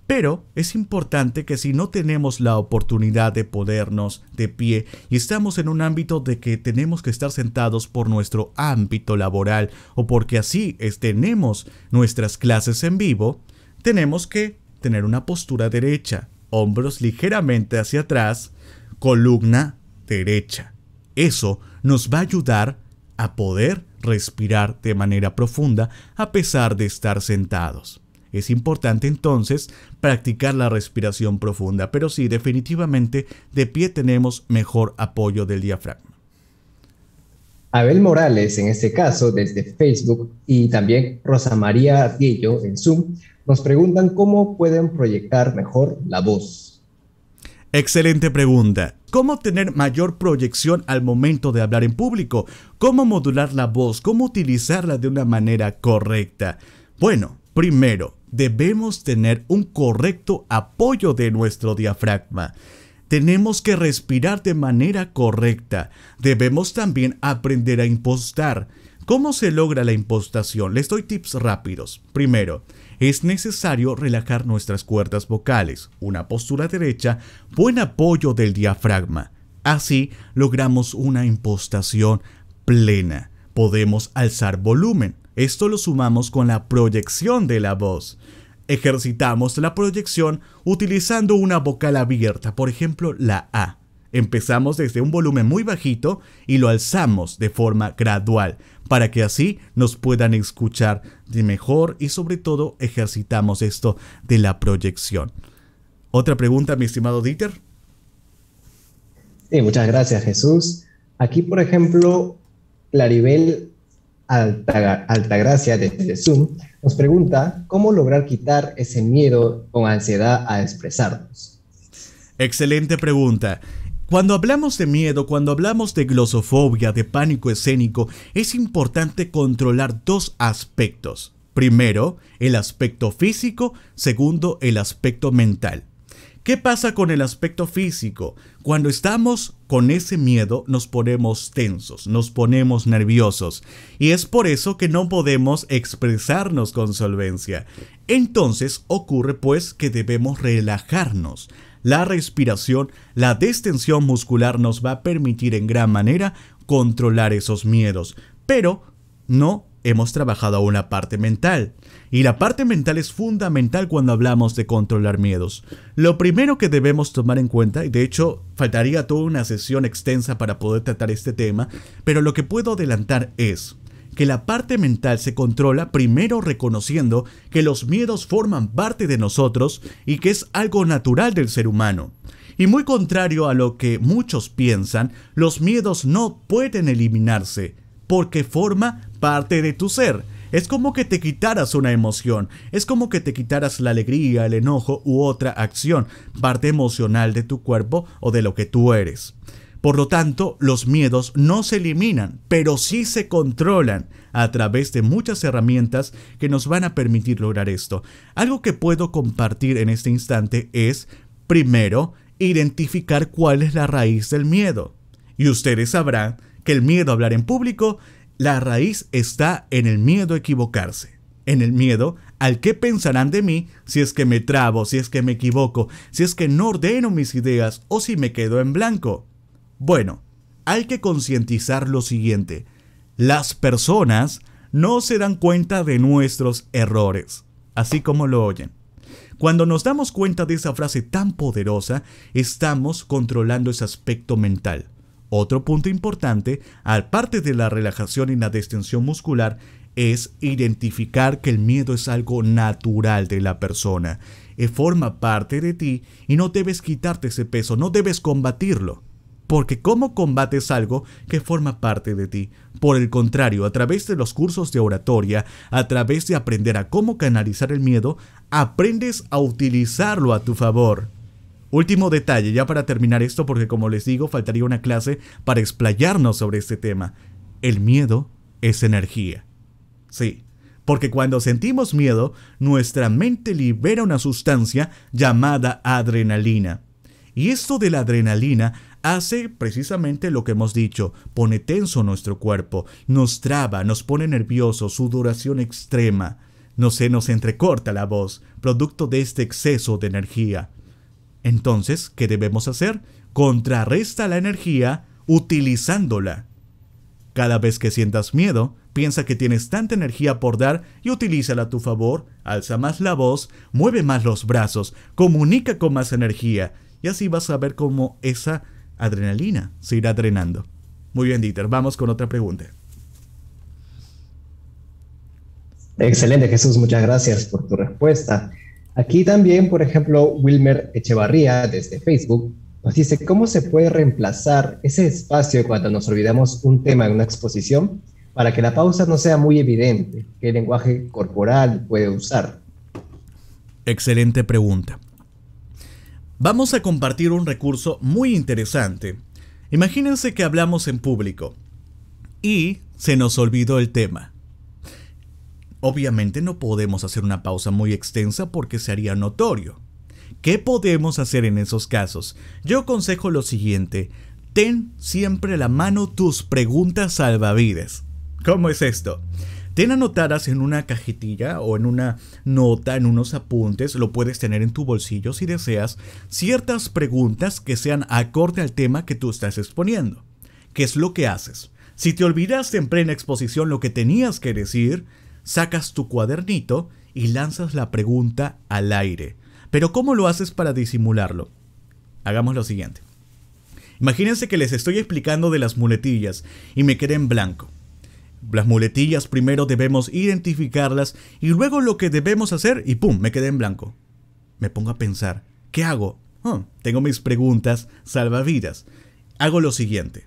Pero es importante que si no tenemos la oportunidad de podernos de pie y estamos en un ámbito de que tenemos que estar sentados por nuestro ámbito laboral o porque así es, tenemos nuestras clases en vivo, tenemos que tener una postura derecha, hombros ligeramente hacia atrás, columna derecha. Eso nos va a ayudar a poder respirar de manera profunda a pesar de estar sentados. Es importante entonces practicar la respiración profunda, pero sí, definitivamente de pie tenemos mejor apoyo del diafragma. Abel Morales, en este caso, desde Facebook, y también Rosa María Arguello, en Zoom, nos preguntan cómo pueden proyectar mejor la voz. Excelente pregunta cómo tener mayor proyección al momento de hablar en público, cómo modular la voz, cómo utilizarla de una manera correcta. Bueno, primero, debemos tener un correcto apoyo de nuestro diafragma. Tenemos que respirar de manera correcta. Debemos también aprender a impostar. ¿Cómo se logra la impostación? Les doy tips rápidos. Primero, es necesario relajar nuestras cuerdas vocales, una postura derecha, buen apoyo del diafragma. Así logramos una impostación plena. Podemos alzar volumen. Esto lo sumamos con la proyección de la voz. Ejercitamos la proyección utilizando una vocal abierta, por ejemplo la A. Empezamos desde un volumen muy bajito y lo alzamos de forma gradual para que así nos puedan escuchar de mejor y sobre todo ejercitamos esto de la proyección. Otra pregunta, mi estimado Dieter. muchas gracias, Jesús. Aquí, por ejemplo, Claribel Altagracia de Zoom nos pregunta cómo lograr quitar ese miedo o ansiedad a expresarnos. Excelente pregunta. Cuando hablamos de miedo, cuando hablamos de glosofobia, de pánico escénico, es importante controlar dos aspectos. Primero, el aspecto físico, segundo, el aspecto mental. ¿Qué pasa con el aspecto físico? Cuando estamos con ese miedo nos ponemos tensos, nos ponemos nerviosos y es por eso que no podemos expresarnos con solvencia. Entonces ocurre pues que debemos relajarnos. La respiración, la distensión muscular nos va a permitir en gran manera controlar esos miedos, pero no hemos trabajado aún la parte mental. Y la parte mental es fundamental cuando hablamos de controlar miedos. Lo primero que debemos tomar en cuenta, y de hecho faltaría toda una sesión extensa para poder tratar este tema, pero lo que puedo adelantar es, que la parte mental se controla primero reconociendo que los miedos forman parte de nosotros y que es algo natural del ser humano. Y muy contrario a lo que muchos piensan, los miedos no pueden eliminarse, porque forma parte de tu ser. Es como que te quitaras una emoción, es como que te quitaras la alegría, el enojo u otra acción, parte emocional de tu cuerpo o de lo que tú eres. Por lo tanto, los miedos no se eliminan, pero sí se controlan a través de muchas herramientas que nos van a permitir lograr esto. Algo que puedo compartir en este instante es, primero, identificar cuál es la raíz del miedo. Y ustedes sabrán que el miedo a hablar en público, la raíz está en el miedo a equivocarse, en el miedo al qué pensarán de mí si es que me trabo, si es que me equivoco, si es que no ordeno mis ideas o si me quedo en blanco. Bueno, hay que concientizar lo siguiente. Las personas no se dan cuenta de nuestros errores, así como lo oyen. Cuando nos damos cuenta de esa frase tan poderosa, estamos controlando ese aspecto mental. Otro punto importante, aparte de la relajación y la distensión muscular, es identificar que el miedo es algo natural de la persona. Eh, forma parte de ti y no debes quitarte ese peso, no debes combatirlo porque ¿cómo combates algo que forma parte de ti? Por el contrario, a través de los cursos de oratoria, a través de aprender a cómo canalizar el miedo, aprendes a utilizarlo a tu favor. Último detalle, ya para terminar esto, porque como les digo, faltaría una clase para explayarnos sobre este tema. El miedo es energía. Sí, porque cuando sentimos miedo, nuestra mente libera una sustancia llamada adrenalina. Y esto de la adrenalina hace precisamente lo que hemos dicho, pone tenso nuestro cuerpo, nos traba, nos pone nervioso, sudoración extrema, no se nos entrecorta la voz, producto de este exceso de energía. Entonces, ¿qué debemos hacer? Contrarresta la energía utilizándola. Cada vez que sientas miedo, piensa que tienes tanta energía por dar y utilízala a tu favor, alza más la voz, mueve más los brazos, comunica con más energía, y así vas a ver cómo esa adrenalina se irá drenando. Muy bien, Dieter, vamos con otra pregunta. Excelente, Jesús, muchas gracias por tu respuesta. Aquí también, por ejemplo, Wilmer Echevarría, desde Facebook, nos dice, ¿cómo se puede reemplazar ese espacio cuando nos olvidamos un tema en una exposición para que la pausa no sea muy evidente? ¿Qué lenguaje corporal puede usar? Excelente pregunta. Vamos a compartir un recurso muy interesante. Imagínense que hablamos en público y se nos olvidó el tema. Obviamente no podemos hacer una pausa muy extensa porque haría notorio. ¿Qué podemos hacer en esos casos? Yo aconsejo lo siguiente, ten siempre a la mano tus preguntas salvavidas. ¿Cómo es esto? Ten anotadas en una cajetilla o en una nota, en unos apuntes, lo puedes tener en tu bolsillo si deseas, ciertas preguntas que sean acorde al tema que tú estás exponiendo. ¿Qué es lo que haces? Si te olvidaste en plena exposición lo que tenías que decir, sacas tu cuadernito y lanzas la pregunta al aire. Pero ¿cómo lo haces para disimularlo? Hagamos lo siguiente. Imagínense que les estoy explicando de las muletillas y me quedé en blanco. Las muletillas primero debemos identificarlas y luego lo que debemos hacer y ¡pum! me quedé en blanco. Me pongo a pensar, ¿qué hago? Ah, tengo mis preguntas salvavidas. Hago lo siguiente.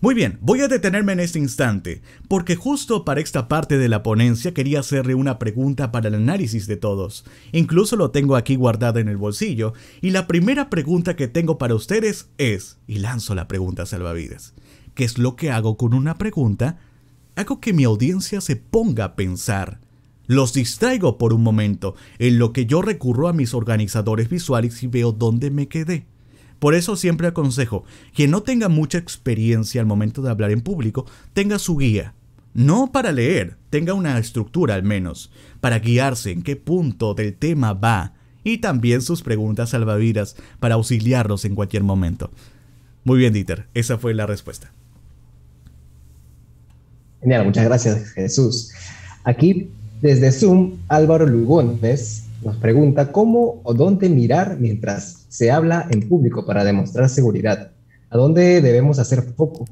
Muy bien, voy a detenerme en este instante, porque justo para esta parte de la ponencia quería hacerle una pregunta para el análisis de todos. Incluso lo tengo aquí guardado en el bolsillo, y la primera pregunta que tengo para ustedes es, y lanzo la pregunta salvavidas, ¿qué es lo que hago con una pregunta hago que mi audiencia se ponga a pensar. Los distraigo por un momento, en lo que yo recurro a mis organizadores visuales y veo dónde me quedé. Por eso siempre aconsejo, quien no tenga mucha experiencia al momento de hablar en público, tenga su guía. No para leer, tenga una estructura al menos, para guiarse en qué punto del tema va, y también sus preguntas salvavidas para auxiliarlos en cualquier momento. Muy bien, Dieter, esa fue la respuesta. Genial, muchas gracias Jesús. Aquí desde Zoom, Álvaro Lugones nos pregunta cómo o dónde mirar mientras se habla en público para demostrar seguridad. ¿A dónde debemos hacer foco?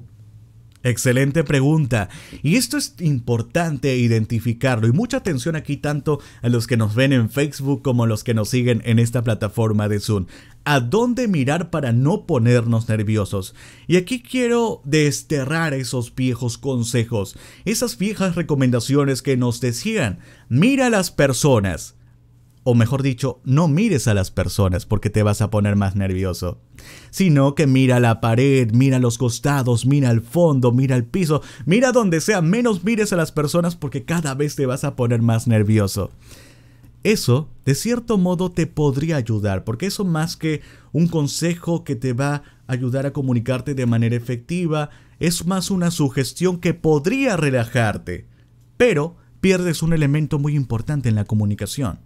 Excelente pregunta. Y esto es importante identificarlo. Y mucha atención aquí tanto a los que nos ven en Facebook como a los que nos siguen en esta plataforma de Zoom. ¿A dónde mirar para no ponernos nerviosos? Y aquí quiero desterrar esos viejos consejos, esas viejas recomendaciones que nos decían, mira a las personas o mejor dicho, no mires a las personas porque te vas a poner más nervioso, sino que mira la pared, mira los costados, mira al fondo, mira el piso, mira donde sea, menos mires a las personas porque cada vez te vas a poner más nervioso. Eso, de cierto modo, te podría ayudar, porque eso más que un consejo que te va a ayudar a comunicarte de manera efectiva, es más una sugestión que podría relajarte, pero pierdes un elemento muy importante en la comunicación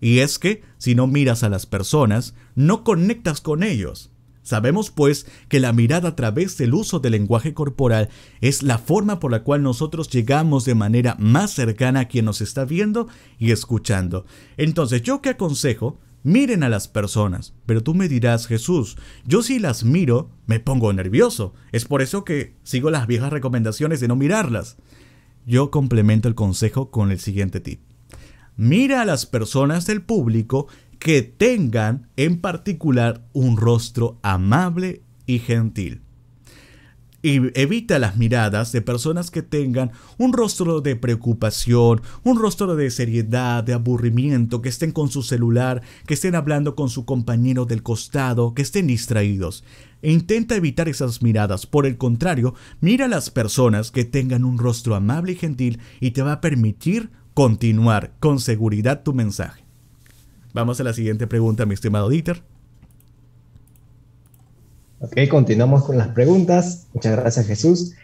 y es que, si no miras a las personas, no conectas con ellos. Sabemos, pues, que la mirada a través del uso del lenguaje corporal es la forma por la cual nosotros llegamos de manera más cercana a quien nos está viendo y escuchando. Entonces, yo que aconsejo, miren a las personas, pero tú me dirás, Jesús, yo si las miro, me pongo nervioso. Es por eso que sigo las viejas recomendaciones de no mirarlas. Yo complemento el consejo con el siguiente tip mira a las personas del público que tengan en particular un rostro amable y gentil. Y evita las miradas de personas que tengan un rostro de preocupación, un rostro de seriedad, de aburrimiento, que estén con su celular, que estén hablando con su compañero del costado, que estén distraídos. E intenta evitar esas miradas. Por el contrario, mira a las personas que tengan un rostro amable y gentil y te va a permitir continuar con seguridad tu mensaje. Vamos a la siguiente pregunta, mi estimado Dieter. Ok, continuamos con las preguntas. Muchas gracias, Jesús.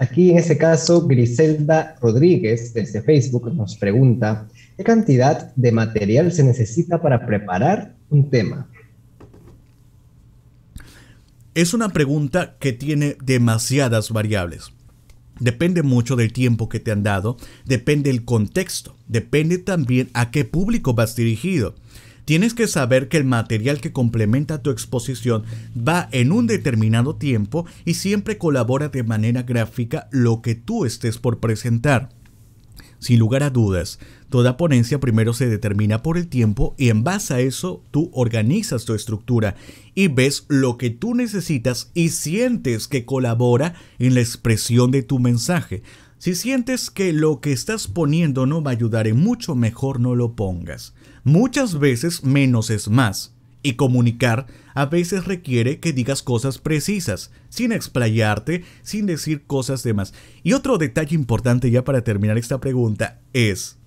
Aquí en este caso, Griselda Rodríguez desde Facebook nos pregunta, ¿qué cantidad de material se necesita para preparar un tema? Es una pregunta que tiene demasiadas variables. Depende mucho del tiempo que te han dado, depende el contexto, depende también a qué público vas dirigido. Tienes que saber que el material que complementa tu exposición va en un determinado tiempo y siempre colabora de manera gráfica lo que tú estés por presentar. Sin lugar a dudas, toda ponencia primero se determina por el tiempo y en base a eso tú organizas tu estructura y ves lo que tú necesitas y sientes que colabora en la expresión de tu mensaje. Si sientes que lo que estás poniendo no va a ayudar en mucho, mejor no lo pongas. Muchas veces menos es más. Y comunicar a veces requiere que digas cosas precisas, sin explayarte, sin decir cosas demás. Y otro detalle importante ya para terminar esta pregunta es,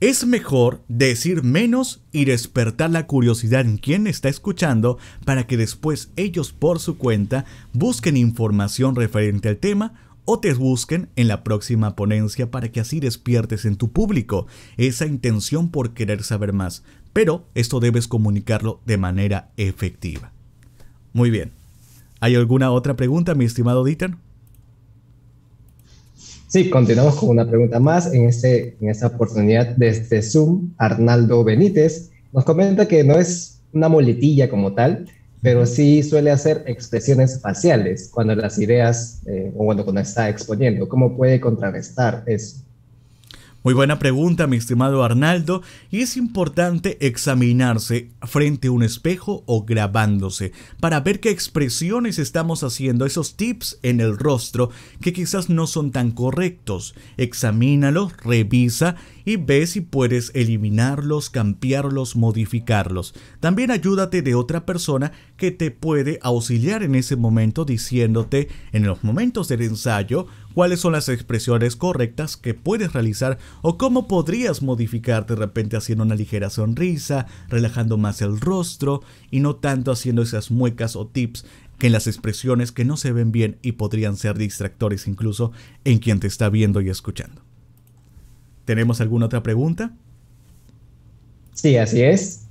es mejor decir menos y despertar la curiosidad en quien está escuchando para que después ellos por su cuenta busquen información referente al tema o te busquen en la próxima ponencia para que así despiertes en tu público esa intención por querer saber más, pero esto debes comunicarlo de manera efectiva. Muy bien. ¿Hay alguna otra pregunta, mi estimado Dieter? Sí, continuamos con una pregunta más. En, este, esta oportunidad, desde Zoom, Arnaldo Benítez nos comenta que no es una moletilla como tal, pero sí suele hacer expresiones faciales cuando las ideas eh, o cuando está exponiendo. ¿Cómo puede contrarrestar eso? Muy buena pregunta, mi estimado Arnaldo, y es importante examinarse frente a un espejo o grabándose para ver qué expresiones estamos haciendo, esos tips en el rostro que quizás no son tan correctos. Examínalos, revisa y ve si puedes eliminarlos, cambiarlos, modificarlos. También ayúdate de otra persona que te puede auxiliar en ese momento diciéndote en los momentos del ensayo cuáles son las expresiones correctas que puedes realizar o cómo podrías modificar de repente haciendo una ligera sonrisa, relajando más el rostro y no tanto haciendo esas muecas o tips que en las expresiones que no se ven bien y podrían ser distractores incluso en quien te está viendo y escuchando. ¿Tenemos alguna otra pregunta? Sí, así es.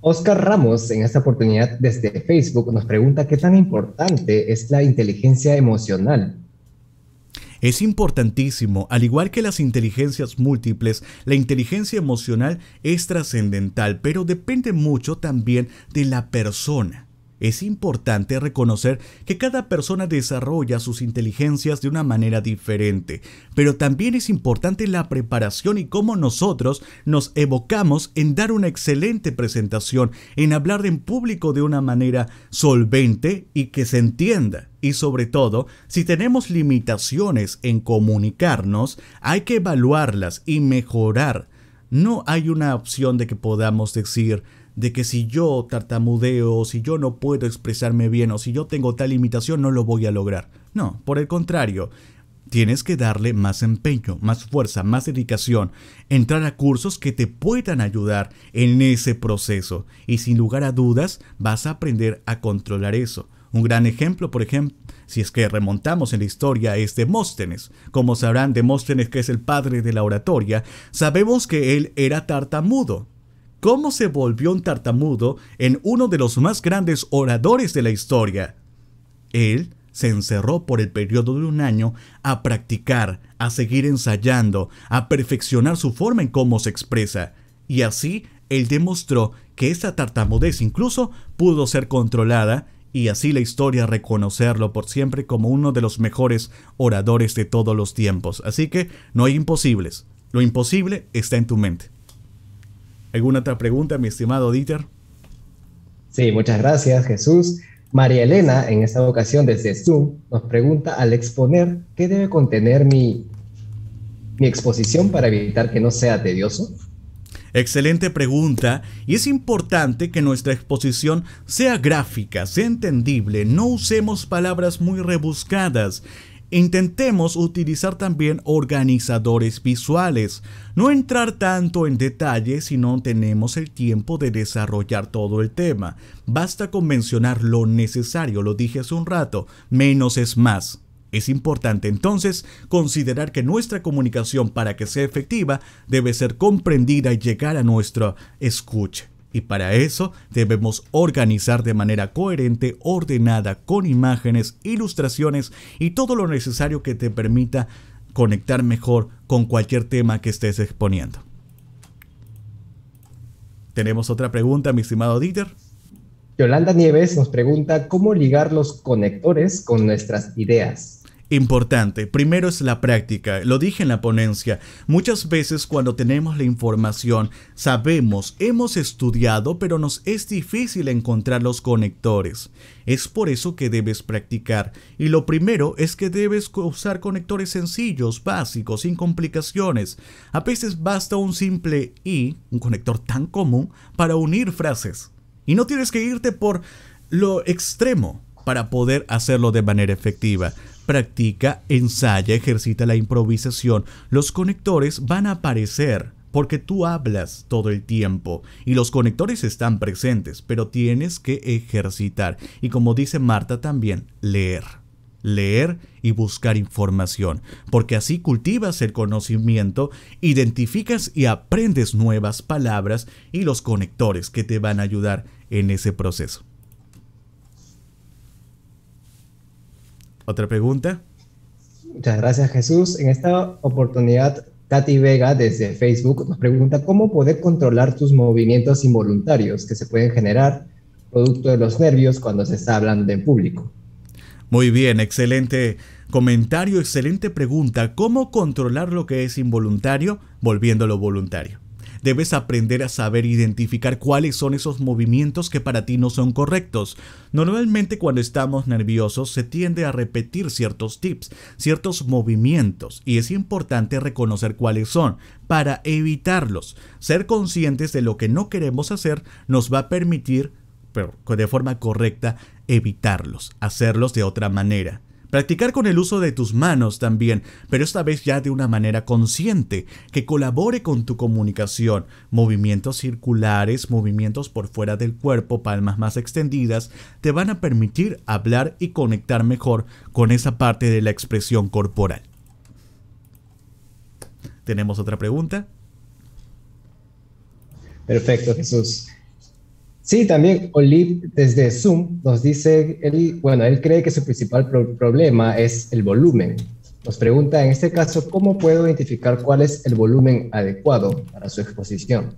Oscar Ramos, en esta oportunidad desde Facebook, nos pregunta qué tan importante es la inteligencia emocional es importantísimo, al igual que las inteligencias múltiples, la inteligencia emocional es trascendental, pero depende mucho también de la persona es importante reconocer que cada persona desarrolla sus inteligencias de una manera diferente, pero también es importante la preparación y cómo nosotros nos evocamos en dar una excelente presentación, en hablar en público de una manera solvente y que se entienda. Y sobre todo, si tenemos limitaciones en comunicarnos, hay que evaluarlas y mejorar. No hay una opción de que podamos decir, de que si yo tartamudeo, o si yo no puedo expresarme bien, o si yo tengo tal limitación, no lo voy a lograr. No, por el contrario, tienes que darle más empeño, más fuerza, más dedicación, entrar a cursos que te puedan ayudar en ese proceso y sin lugar a dudas vas a aprender a controlar eso. Un gran ejemplo, por ejemplo, si es que remontamos en la historia, es Demóstenes. Como sabrán, Demóstenes, que es el padre de la oratoria, sabemos que él era tartamudo, cómo se volvió un tartamudo en uno de los más grandes oradores de la historia. Él se encerró por el periodo de un año a practicar, a seguir ensayando, a perfeccionar su forma en cómo se expresa, y así él demostró que esa tartamudez incluso pudo ser controlada y así la historia reconocerlo por siempre como uno de los mejores oradores de todos los tiempos. Así que no hay imposibles, lo imposible está en tu mente. ¿Alguna otra pregunta, mi estimado Dieter? Sí, muchas gracias, Jesús. María Elena, en esta ocasión desde Zoom, nos pregunta al exponer qué debe contener mi, mi exposición para evitar que no sea tedioso. Excelente pregunta, y es importante que nuestra exposición sea gráfica, sea entendible, no usemos palabras muy rebuscadas. Intentemos utilizar también organizadores visuales, no entrar tanto en detalle si no tenemos el tiempo de desarrollar todo el tema, basta con mencionar lo necesario, lo dije hace un rato, menos es más. Es importante entonces considerar que nuestra comunicación para que sea efectiva debe ser comprendida y llegar a nuestro escucha. Y para eso debemos organizar de manera coherente, ordenada, con imágenes, ilustraciones y todo lo necesario que te permita conectar mejor con cualquier tema que estés exponiendo. Tenemos otra pregunta, mi estimado Dieter. Yolanda Nieves nos pregunta cómo ligar los conectores con nuestras ideas. Importante, primero es la práctica, lo dije en la ponencia, muchas veces cuando tenemos la información, sabemos, hemos estudiado, pero nos es difícil encontrar los conectores. Es por eso que debes practicar, y lo primero es que debes usar conectores sencillos, básicos, sin complicaciones. A veces basta un simple y, un conector tan común, para unir frases. Y no tienes que irte por lo extremo para poder hacerlo de manera efectiva. Practica, ensaya, ejercita la improvisación. Los conectores van a aparecer porque tú hablas todo el tiempo y los conectores están presentes, pero tienes que ejercitar. Y como dice Marta también, leer. Leer y buscar información, porque así cultivas el conocimiento, identificas y aprendes nuevas palabras y los conectores que te van a ayudar en ese proceso. ¿Otra pregunta? Muchas gracias Jesús. En esta oportunidad, Katy Vega desde Facebook nos pregunta cómo poder controlar tus movimientos involuntarios que se pueden generar producto de los nervios cuando se está hablando en público. Muy bien, excelente comentario, excelente pregunta. ¿Cómo controlar lo que es involuntario volviéndolo voluntario? debes aprender a saber identificar cuáles son esos movimientos que para ti no son correctos. Normalmente cuando estamos nerviosos se tiende a repetir ciertos tips, ciertos movimientos, y es importante reconocer cuáles son para evitarlos. Ser conscientes de lo que no queremos hacer nos va a permitir, pero de forma correcta, evitarlos, hacerlos de otra manera. Practicar con el uso de tus manos también, pero esta vez ya de una manera consciente, que colabore con tu comunicación. Movimientos circulares, movimientos por fuera del cuerpo, palmas más extendidas, te van a permitir hablar y conectar mejor con esa parte de la expresión corporal. ¿Tenemos otra pregunta? Perfecto, Jesús. Sí, también Olip desde Zoom nos dice, él, bueno, él cree que su principal problema es el volumen. Nos pregunta, en este caso, ¿cómo puedo identificar cuál es el volumen adecuado para su exposición?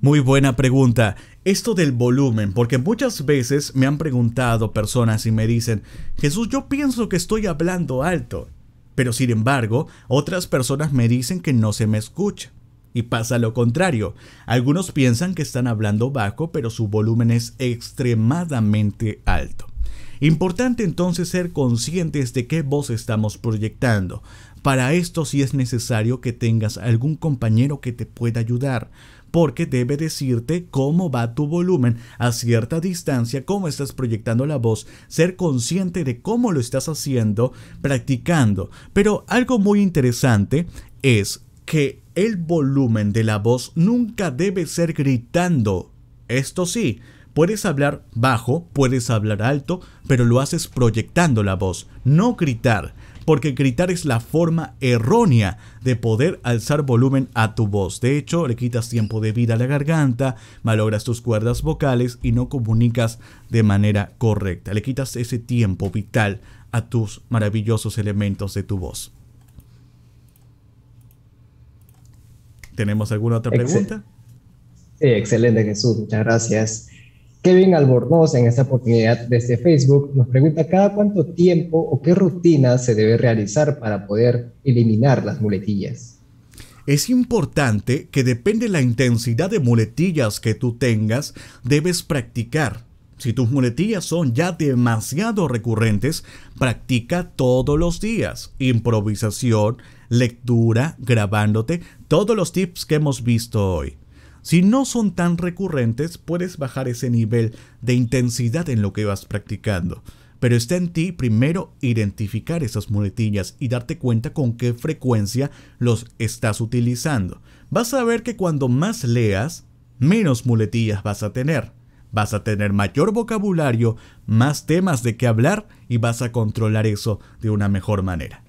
Muy buena pregunta. Esto del volumen, porque muchas veces me han preguntado personas y me dicen, Jesús, yo pienso que estoy hablando alto, pero sin embargo, otras personas me dicen que no se me escucha y pasa lo contrario. Algunos piensan que están hablando bajo, pero su volumen es extremadamente alto. Importante entonces ser conscientes de qué voz estamos proyectando. Para esto sí es necesario que tengas algún compañero que te pueda ayudar, porque debe decirte cómo va tu volumen a cierta distancia, cómo estás proyectando la voz, ser consciente de cómo lo estás haciendo, practicando. Pero algo muy interesante es que el volumen de la voz nunca debe ser gritando. Esto sí, puedes hablar bajo, puedes hablar alto, pero lo haces proyectando la voz, no gritar, porque gritar es la forma errónea de poder alzar volumen a tu voz. De hecho, le quitas tiempo de vida a la garganta, malogras tus cuerdas vocales y no comunicas de manera correcta. Le quitas ese tiempo vital a tus maravillosos elementos de tu voz. ¿Tenemos alguna otra pregunta? excelente Jesús, muchas gracias. Kevin Albornoz en esta oportunidad desde Facebook nos pregunta cada cuánto tiempo o qué rutina se debe realizar para poder eliminar las muletillas. Es importante que depende la intensidad de muletillas que tú tengas, debes practicar. Si tus muletillas son ya demasiado recurrentes, practica todos los días improvisación, lectura, grabándote, todos los tips que hemos visto hoy. Si no son tan recurrentes, puedes bajar ese nivel de intensidad en lo que vas practicando. Pero está en ti primero identificar esas muletillas y darte cuenta con qué frecuencia los estás utilizando. Vas a ver que cuando más leas, menos muletillas vas a tener. Vas a tener mayor vocabulario, más temas de qué hablar y vas a controlar eso de una mejor manera.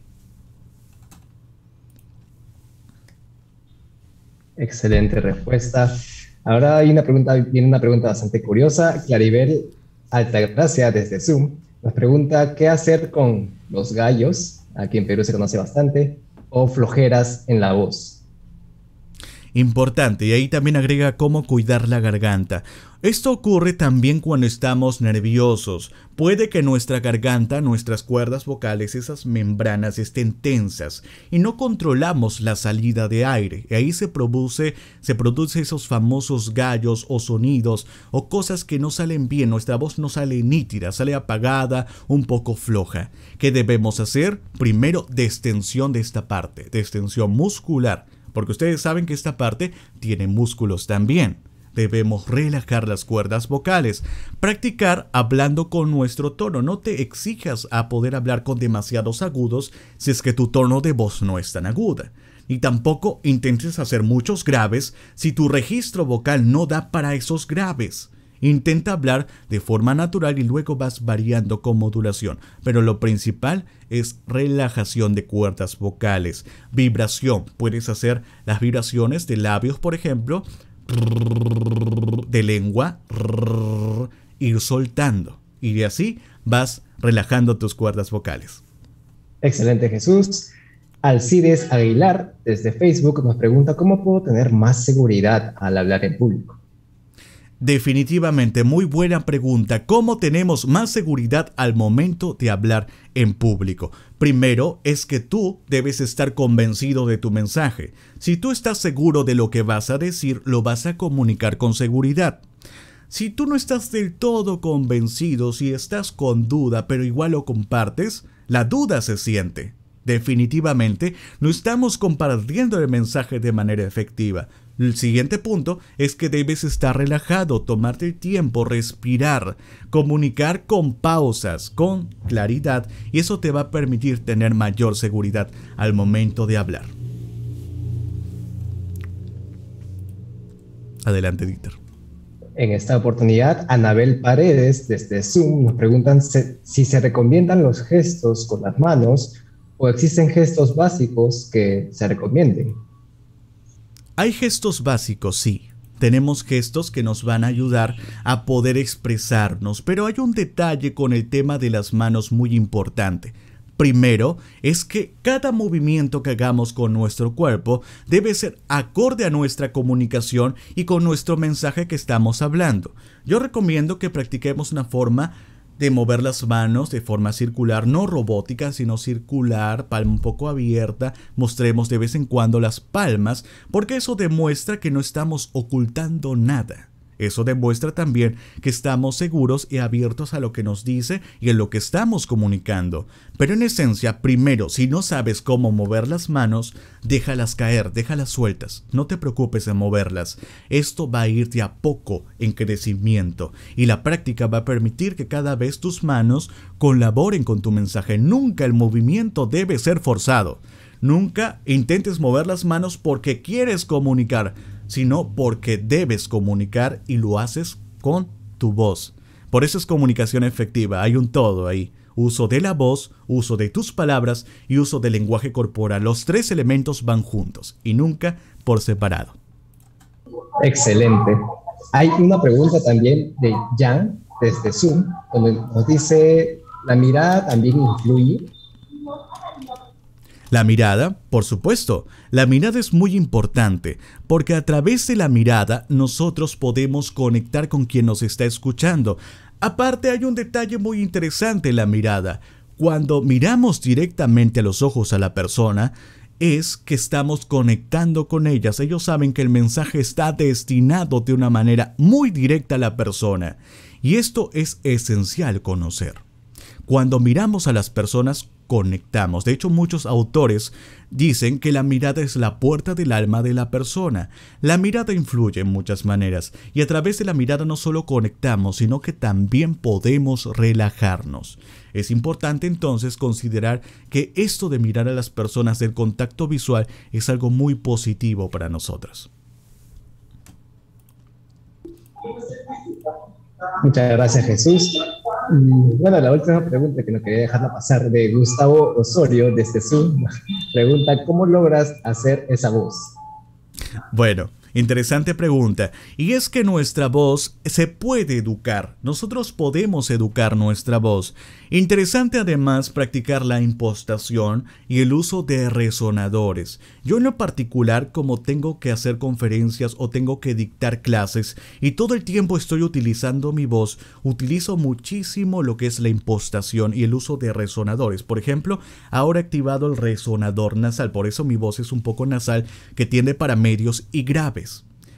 Excelente respuesta. Ahora hay una pregunta, viene una pregunta bastante curiosa. Claribel Altagracia desde Zoom nos pregunta qué hacer con los gallos, aquí en Perú se conoce bastante, o flojeras en la voz importante y ahí también agrega cómo cuidar la garganta. Esto ocurre también cuando estamos nerviosos. Puede que nuestra garganta, nuestras cuerdas vocales, esas membranas estén tensas y no controlamos la salida de aire. Y ahí se produce, se produce esos famosos gallos o sonidos o cosas que no salen bien. Nuestra voz no sale nítida, sale apagada, un poco floja. ¿Qué debemos hacer? Primero, destensión de esta parte, destensión muscular porque ustedes saben que esta parte tiene músculos también. Debemos relajar las cuerdas vocales, practicar hablando con nuestro tono. No te exijas a poder hablar con demasiados agudos si es que tu tono de voz no es tan aguda. Ni tampoco intentes hacer muchos graves si tu registro vocal no da para esos graves. Intenta hablar de forma natural y luego vas variando con modulación, pero lo principal es relajación de cuerdas vocales, vibración. Puedes hacer las vibraciones de labios, por ejemplo, de lengua, ir soltando y de así vas relajando tus cuerdas vocales. Excelente Jesús. Alcides Aguilar desde Facebook nos pregunta cómo puedo tener más seguridad al hablar en público. Definitivamente, muy buena pregunta. ¿Cómo tenemos más seguridad al momento de hablar en público? Primero es que tú debes estar convencido de tu mensaje. Si tú estás seguro de lo que vas a decir, lo vas a comunicar con seguridad. Si tú no estás del todo convencido, si estás con duda, pero igual lo compartes, la duda se siente. Definitivamente, no estamos compartiendo el mensaje de manera efectiva. El siguiente punto es que debes estar relajado, tomarte el tiempo, respirar, comunicar con pausas, con claridad y eso te va a permitir tener mayor seguridad al momento de hablar. Adelante, Dieter. En esta oportunidad, Anabel Paredes desde Zoom nos preguntan si se recomiendan los gestos con las manos o existen gestos básicos que se recomienden. Hay gestos básicos, sí. Tenemos gestos que nos van a ayudar a poder expresarnos, pero hay un detalle con el tema de las manos muy importante. Primero, es que cada movimiento que hagamos con nuestro cuerpo debe ser acorde a nuestra comunicación y con nuestro mensaje que estamos hablando. Yo recomiendo que practiquemos una forma de mover las manos de forma circular, no robótica, sino circular, palma un poco abierta, mostremos de vez en cuando las palmas, porque eso demuestra que no estamos ocultando nada. Eso demuestra también que estamos seguros y abiertos a lo que nos dice y en lo que estamos comunicando. Pero en esencia, primero, si no sabes cómo mover las manos, déjalas caer, déjalas sueltas. No te preocupes en moverlas. Esto va a irte a poco en crecimiento y la práctica va a permitir que cada vez tus manos colaboren con tu mensaje. Nunca el movimiento debe ser forzado. Nunca intentes mover las manos porque quieres comunicar sino porque debes comunicar y lo haces con tu voz. Por eso es comunicación efectiva, hay un todo ahí. Uso de la voz, uso de tus palabras y uso del lenguaje corporal. Los tres elementos van juntos y nunca por separado. Excelente. Hay una pregunta también de Jan desde Zoom, donde nos dice, ¿la mirada también influye? La mirada, por supuesto, la mirada es muy importante, porque a través de la mirada nosotros podemos conectar con quien nos está escuchando. Aparte hay un detalle muy interesante en la mirada. Cuando miramos directamente a los ojos a la persona, es que estamos conectando con ellas. Ellos saben que el mensaje está destinado de una manera muy directa a la persona. Y esto es esencial conocer. Cuando miramos a las personas, conectamos. De hecho, muchos autores dicen que la mirada es la puerta del alma de la persona. La mirada influye en muchas maneras y a través de la mirada no solo conectamos, sino que también podemos relajarnos. Es importante entonces considerar que esto de mirar a las personas del contacto visual es algo muy positivo para nosotros. Muchas gracias, Jesús. Mm, bueno, la última pregunta que no quería dejarla pasar de Gustavo Osorio desde Zoom. Pregunta, ¿cómo logras hacer esa voz? Bueno, Interesante pregunta. Y es que nuestra voz se puede educar. Nosotros podemos educar nuestra voz. Interesante además practicar la impostación y el uso de resonadores. Yo en lo particular, como tengo que hacer conferencias o tengo que dictar clases y todo el tiempo estoy utilizando mi voz, utilizo muchísimo lo que es la impostación y el uso de resonadores. Por ejemplo, ahora he activado el resonador nasal, por eso mi voz es un poco nasal que tiende para medios y graves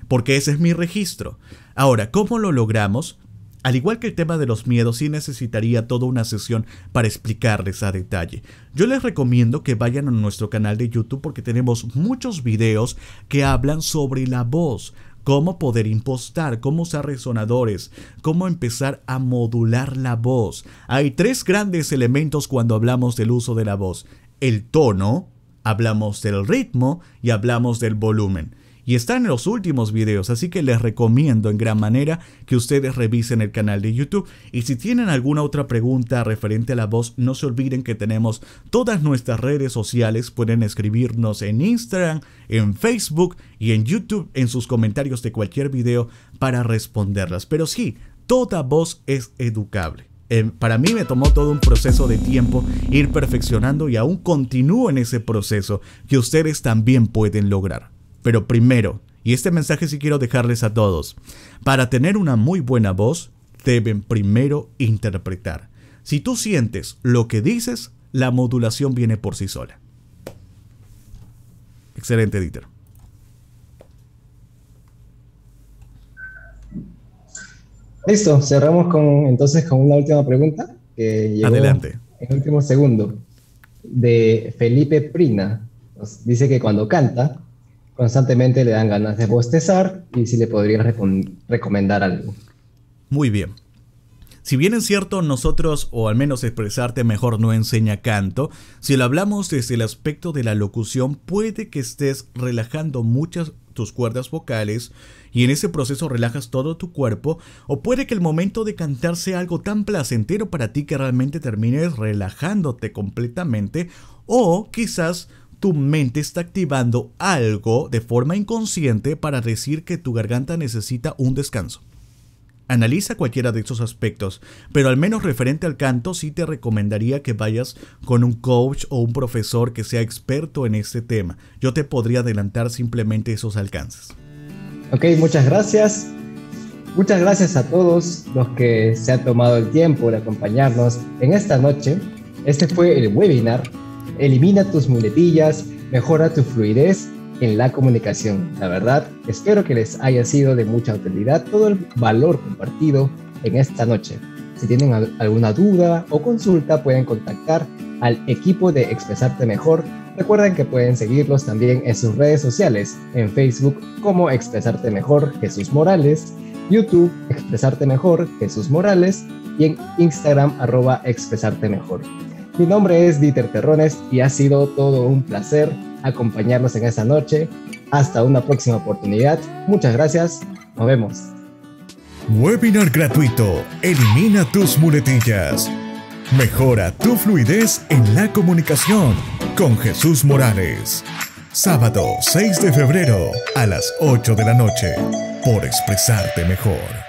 porque ese es mi registro. Ahora, ¿cómo lo logramos? Al igual que el tema de los miedos, sí necesitaría toda una sesión para explicarles a detalle. Yo les recomiendo que vayan a nuestro canal de YouTube porque tenemos muchos videos que hablan sobre la voz, cómo poder impostar, cómo usar resonadores, cómo empezar a modular la voz. Hay tres grandes elementos cuando hablamos del uso de la voz. El tono, hablamos del ritmo y hablamos del volumen y está en los últimos videos, así que les recomiendo en gran manera que ustedes revisen el canal de YouTube. Y si tienen alguna otra pregunta referente a la voz, no se olviden que tenemos todas nuestras redes sociales, pueden escribirnos en Instagram, en Facebook y en YouTube en sus comentarios de cualquier video para responderlas. Pero sí, toda voz es educable. Em, para mí me tomó todo un proceso de tiempo ir perfeccionando y aún continúo en ese proceso que ustedes también pueden lograr. Pero primero, y este mensaje sí quiero dejarles a todos, para tener una muy buena voz, deben primero interpretar. Si tú sientes lo que dices, la modulación viene por sí sola. Excelente, editor. Listo, cerramos con entonces con una última pregunta que llegó Adelante. en el último segundo de Felipe Prina. dice que cuando canta constantemente le dan ganas de bostezar y si le podría recomendar algo. Muy bien. Si bien es cierto, nosotros, o al menos expresarte mejor no enseña canto, si lo hablamos desde el aspecto de la locución, puede que estés relajando muchas tus cuerdas vocales y en ese proceso relajas todo tu cuerpo, o puede que el momento de cantar sea algo tan placentero para ti que realmente termines relajándote completamente, o quizás tu mente está activando algo de forma inconsciente para decir que tu garganta necesita un descanso. Analiza cualquiera de estos aspectos, pero al menos referente al canto sí te recomendaría que vayas con un coach o un profesor que sea experto en este tema. Yo te podría adelantar simplemente esos alcances. Ok, muchas gracias. Muchas gracias a todos los que se han tomado el tiempo de acompañarnos en esta noche. Este fue el webinar elimina tus muletillas, mejora tu fluidez en la comunicación. La verdad, espero que les haya sido de mucha utilidad todo el valor compartido en esta noche. Si tienen alguna duda o consulta, pueden contactar al equipo de Expresarte Mejor. Recuerden que pueden seguirlos también en sus redes sociales, en Facebook como Expresarte Mejor Jesús Morales, YouTube Expresarte Mejor Jesús Morales y en Instagram arroba Expresarte Mejor. Mi nombre es Dieter Terrones y ha sido todo un placer acompañarnos en esta noche. Hasta una próxima oportunidad. Muchas gracias. Nos vemos. Webinar gratuito. Elimina tus muletillas. Mejora tu fluidez en la comunicación con Jesús Morales. Sábado 6 de febrero a las 8 de la noche por expresarte mejor.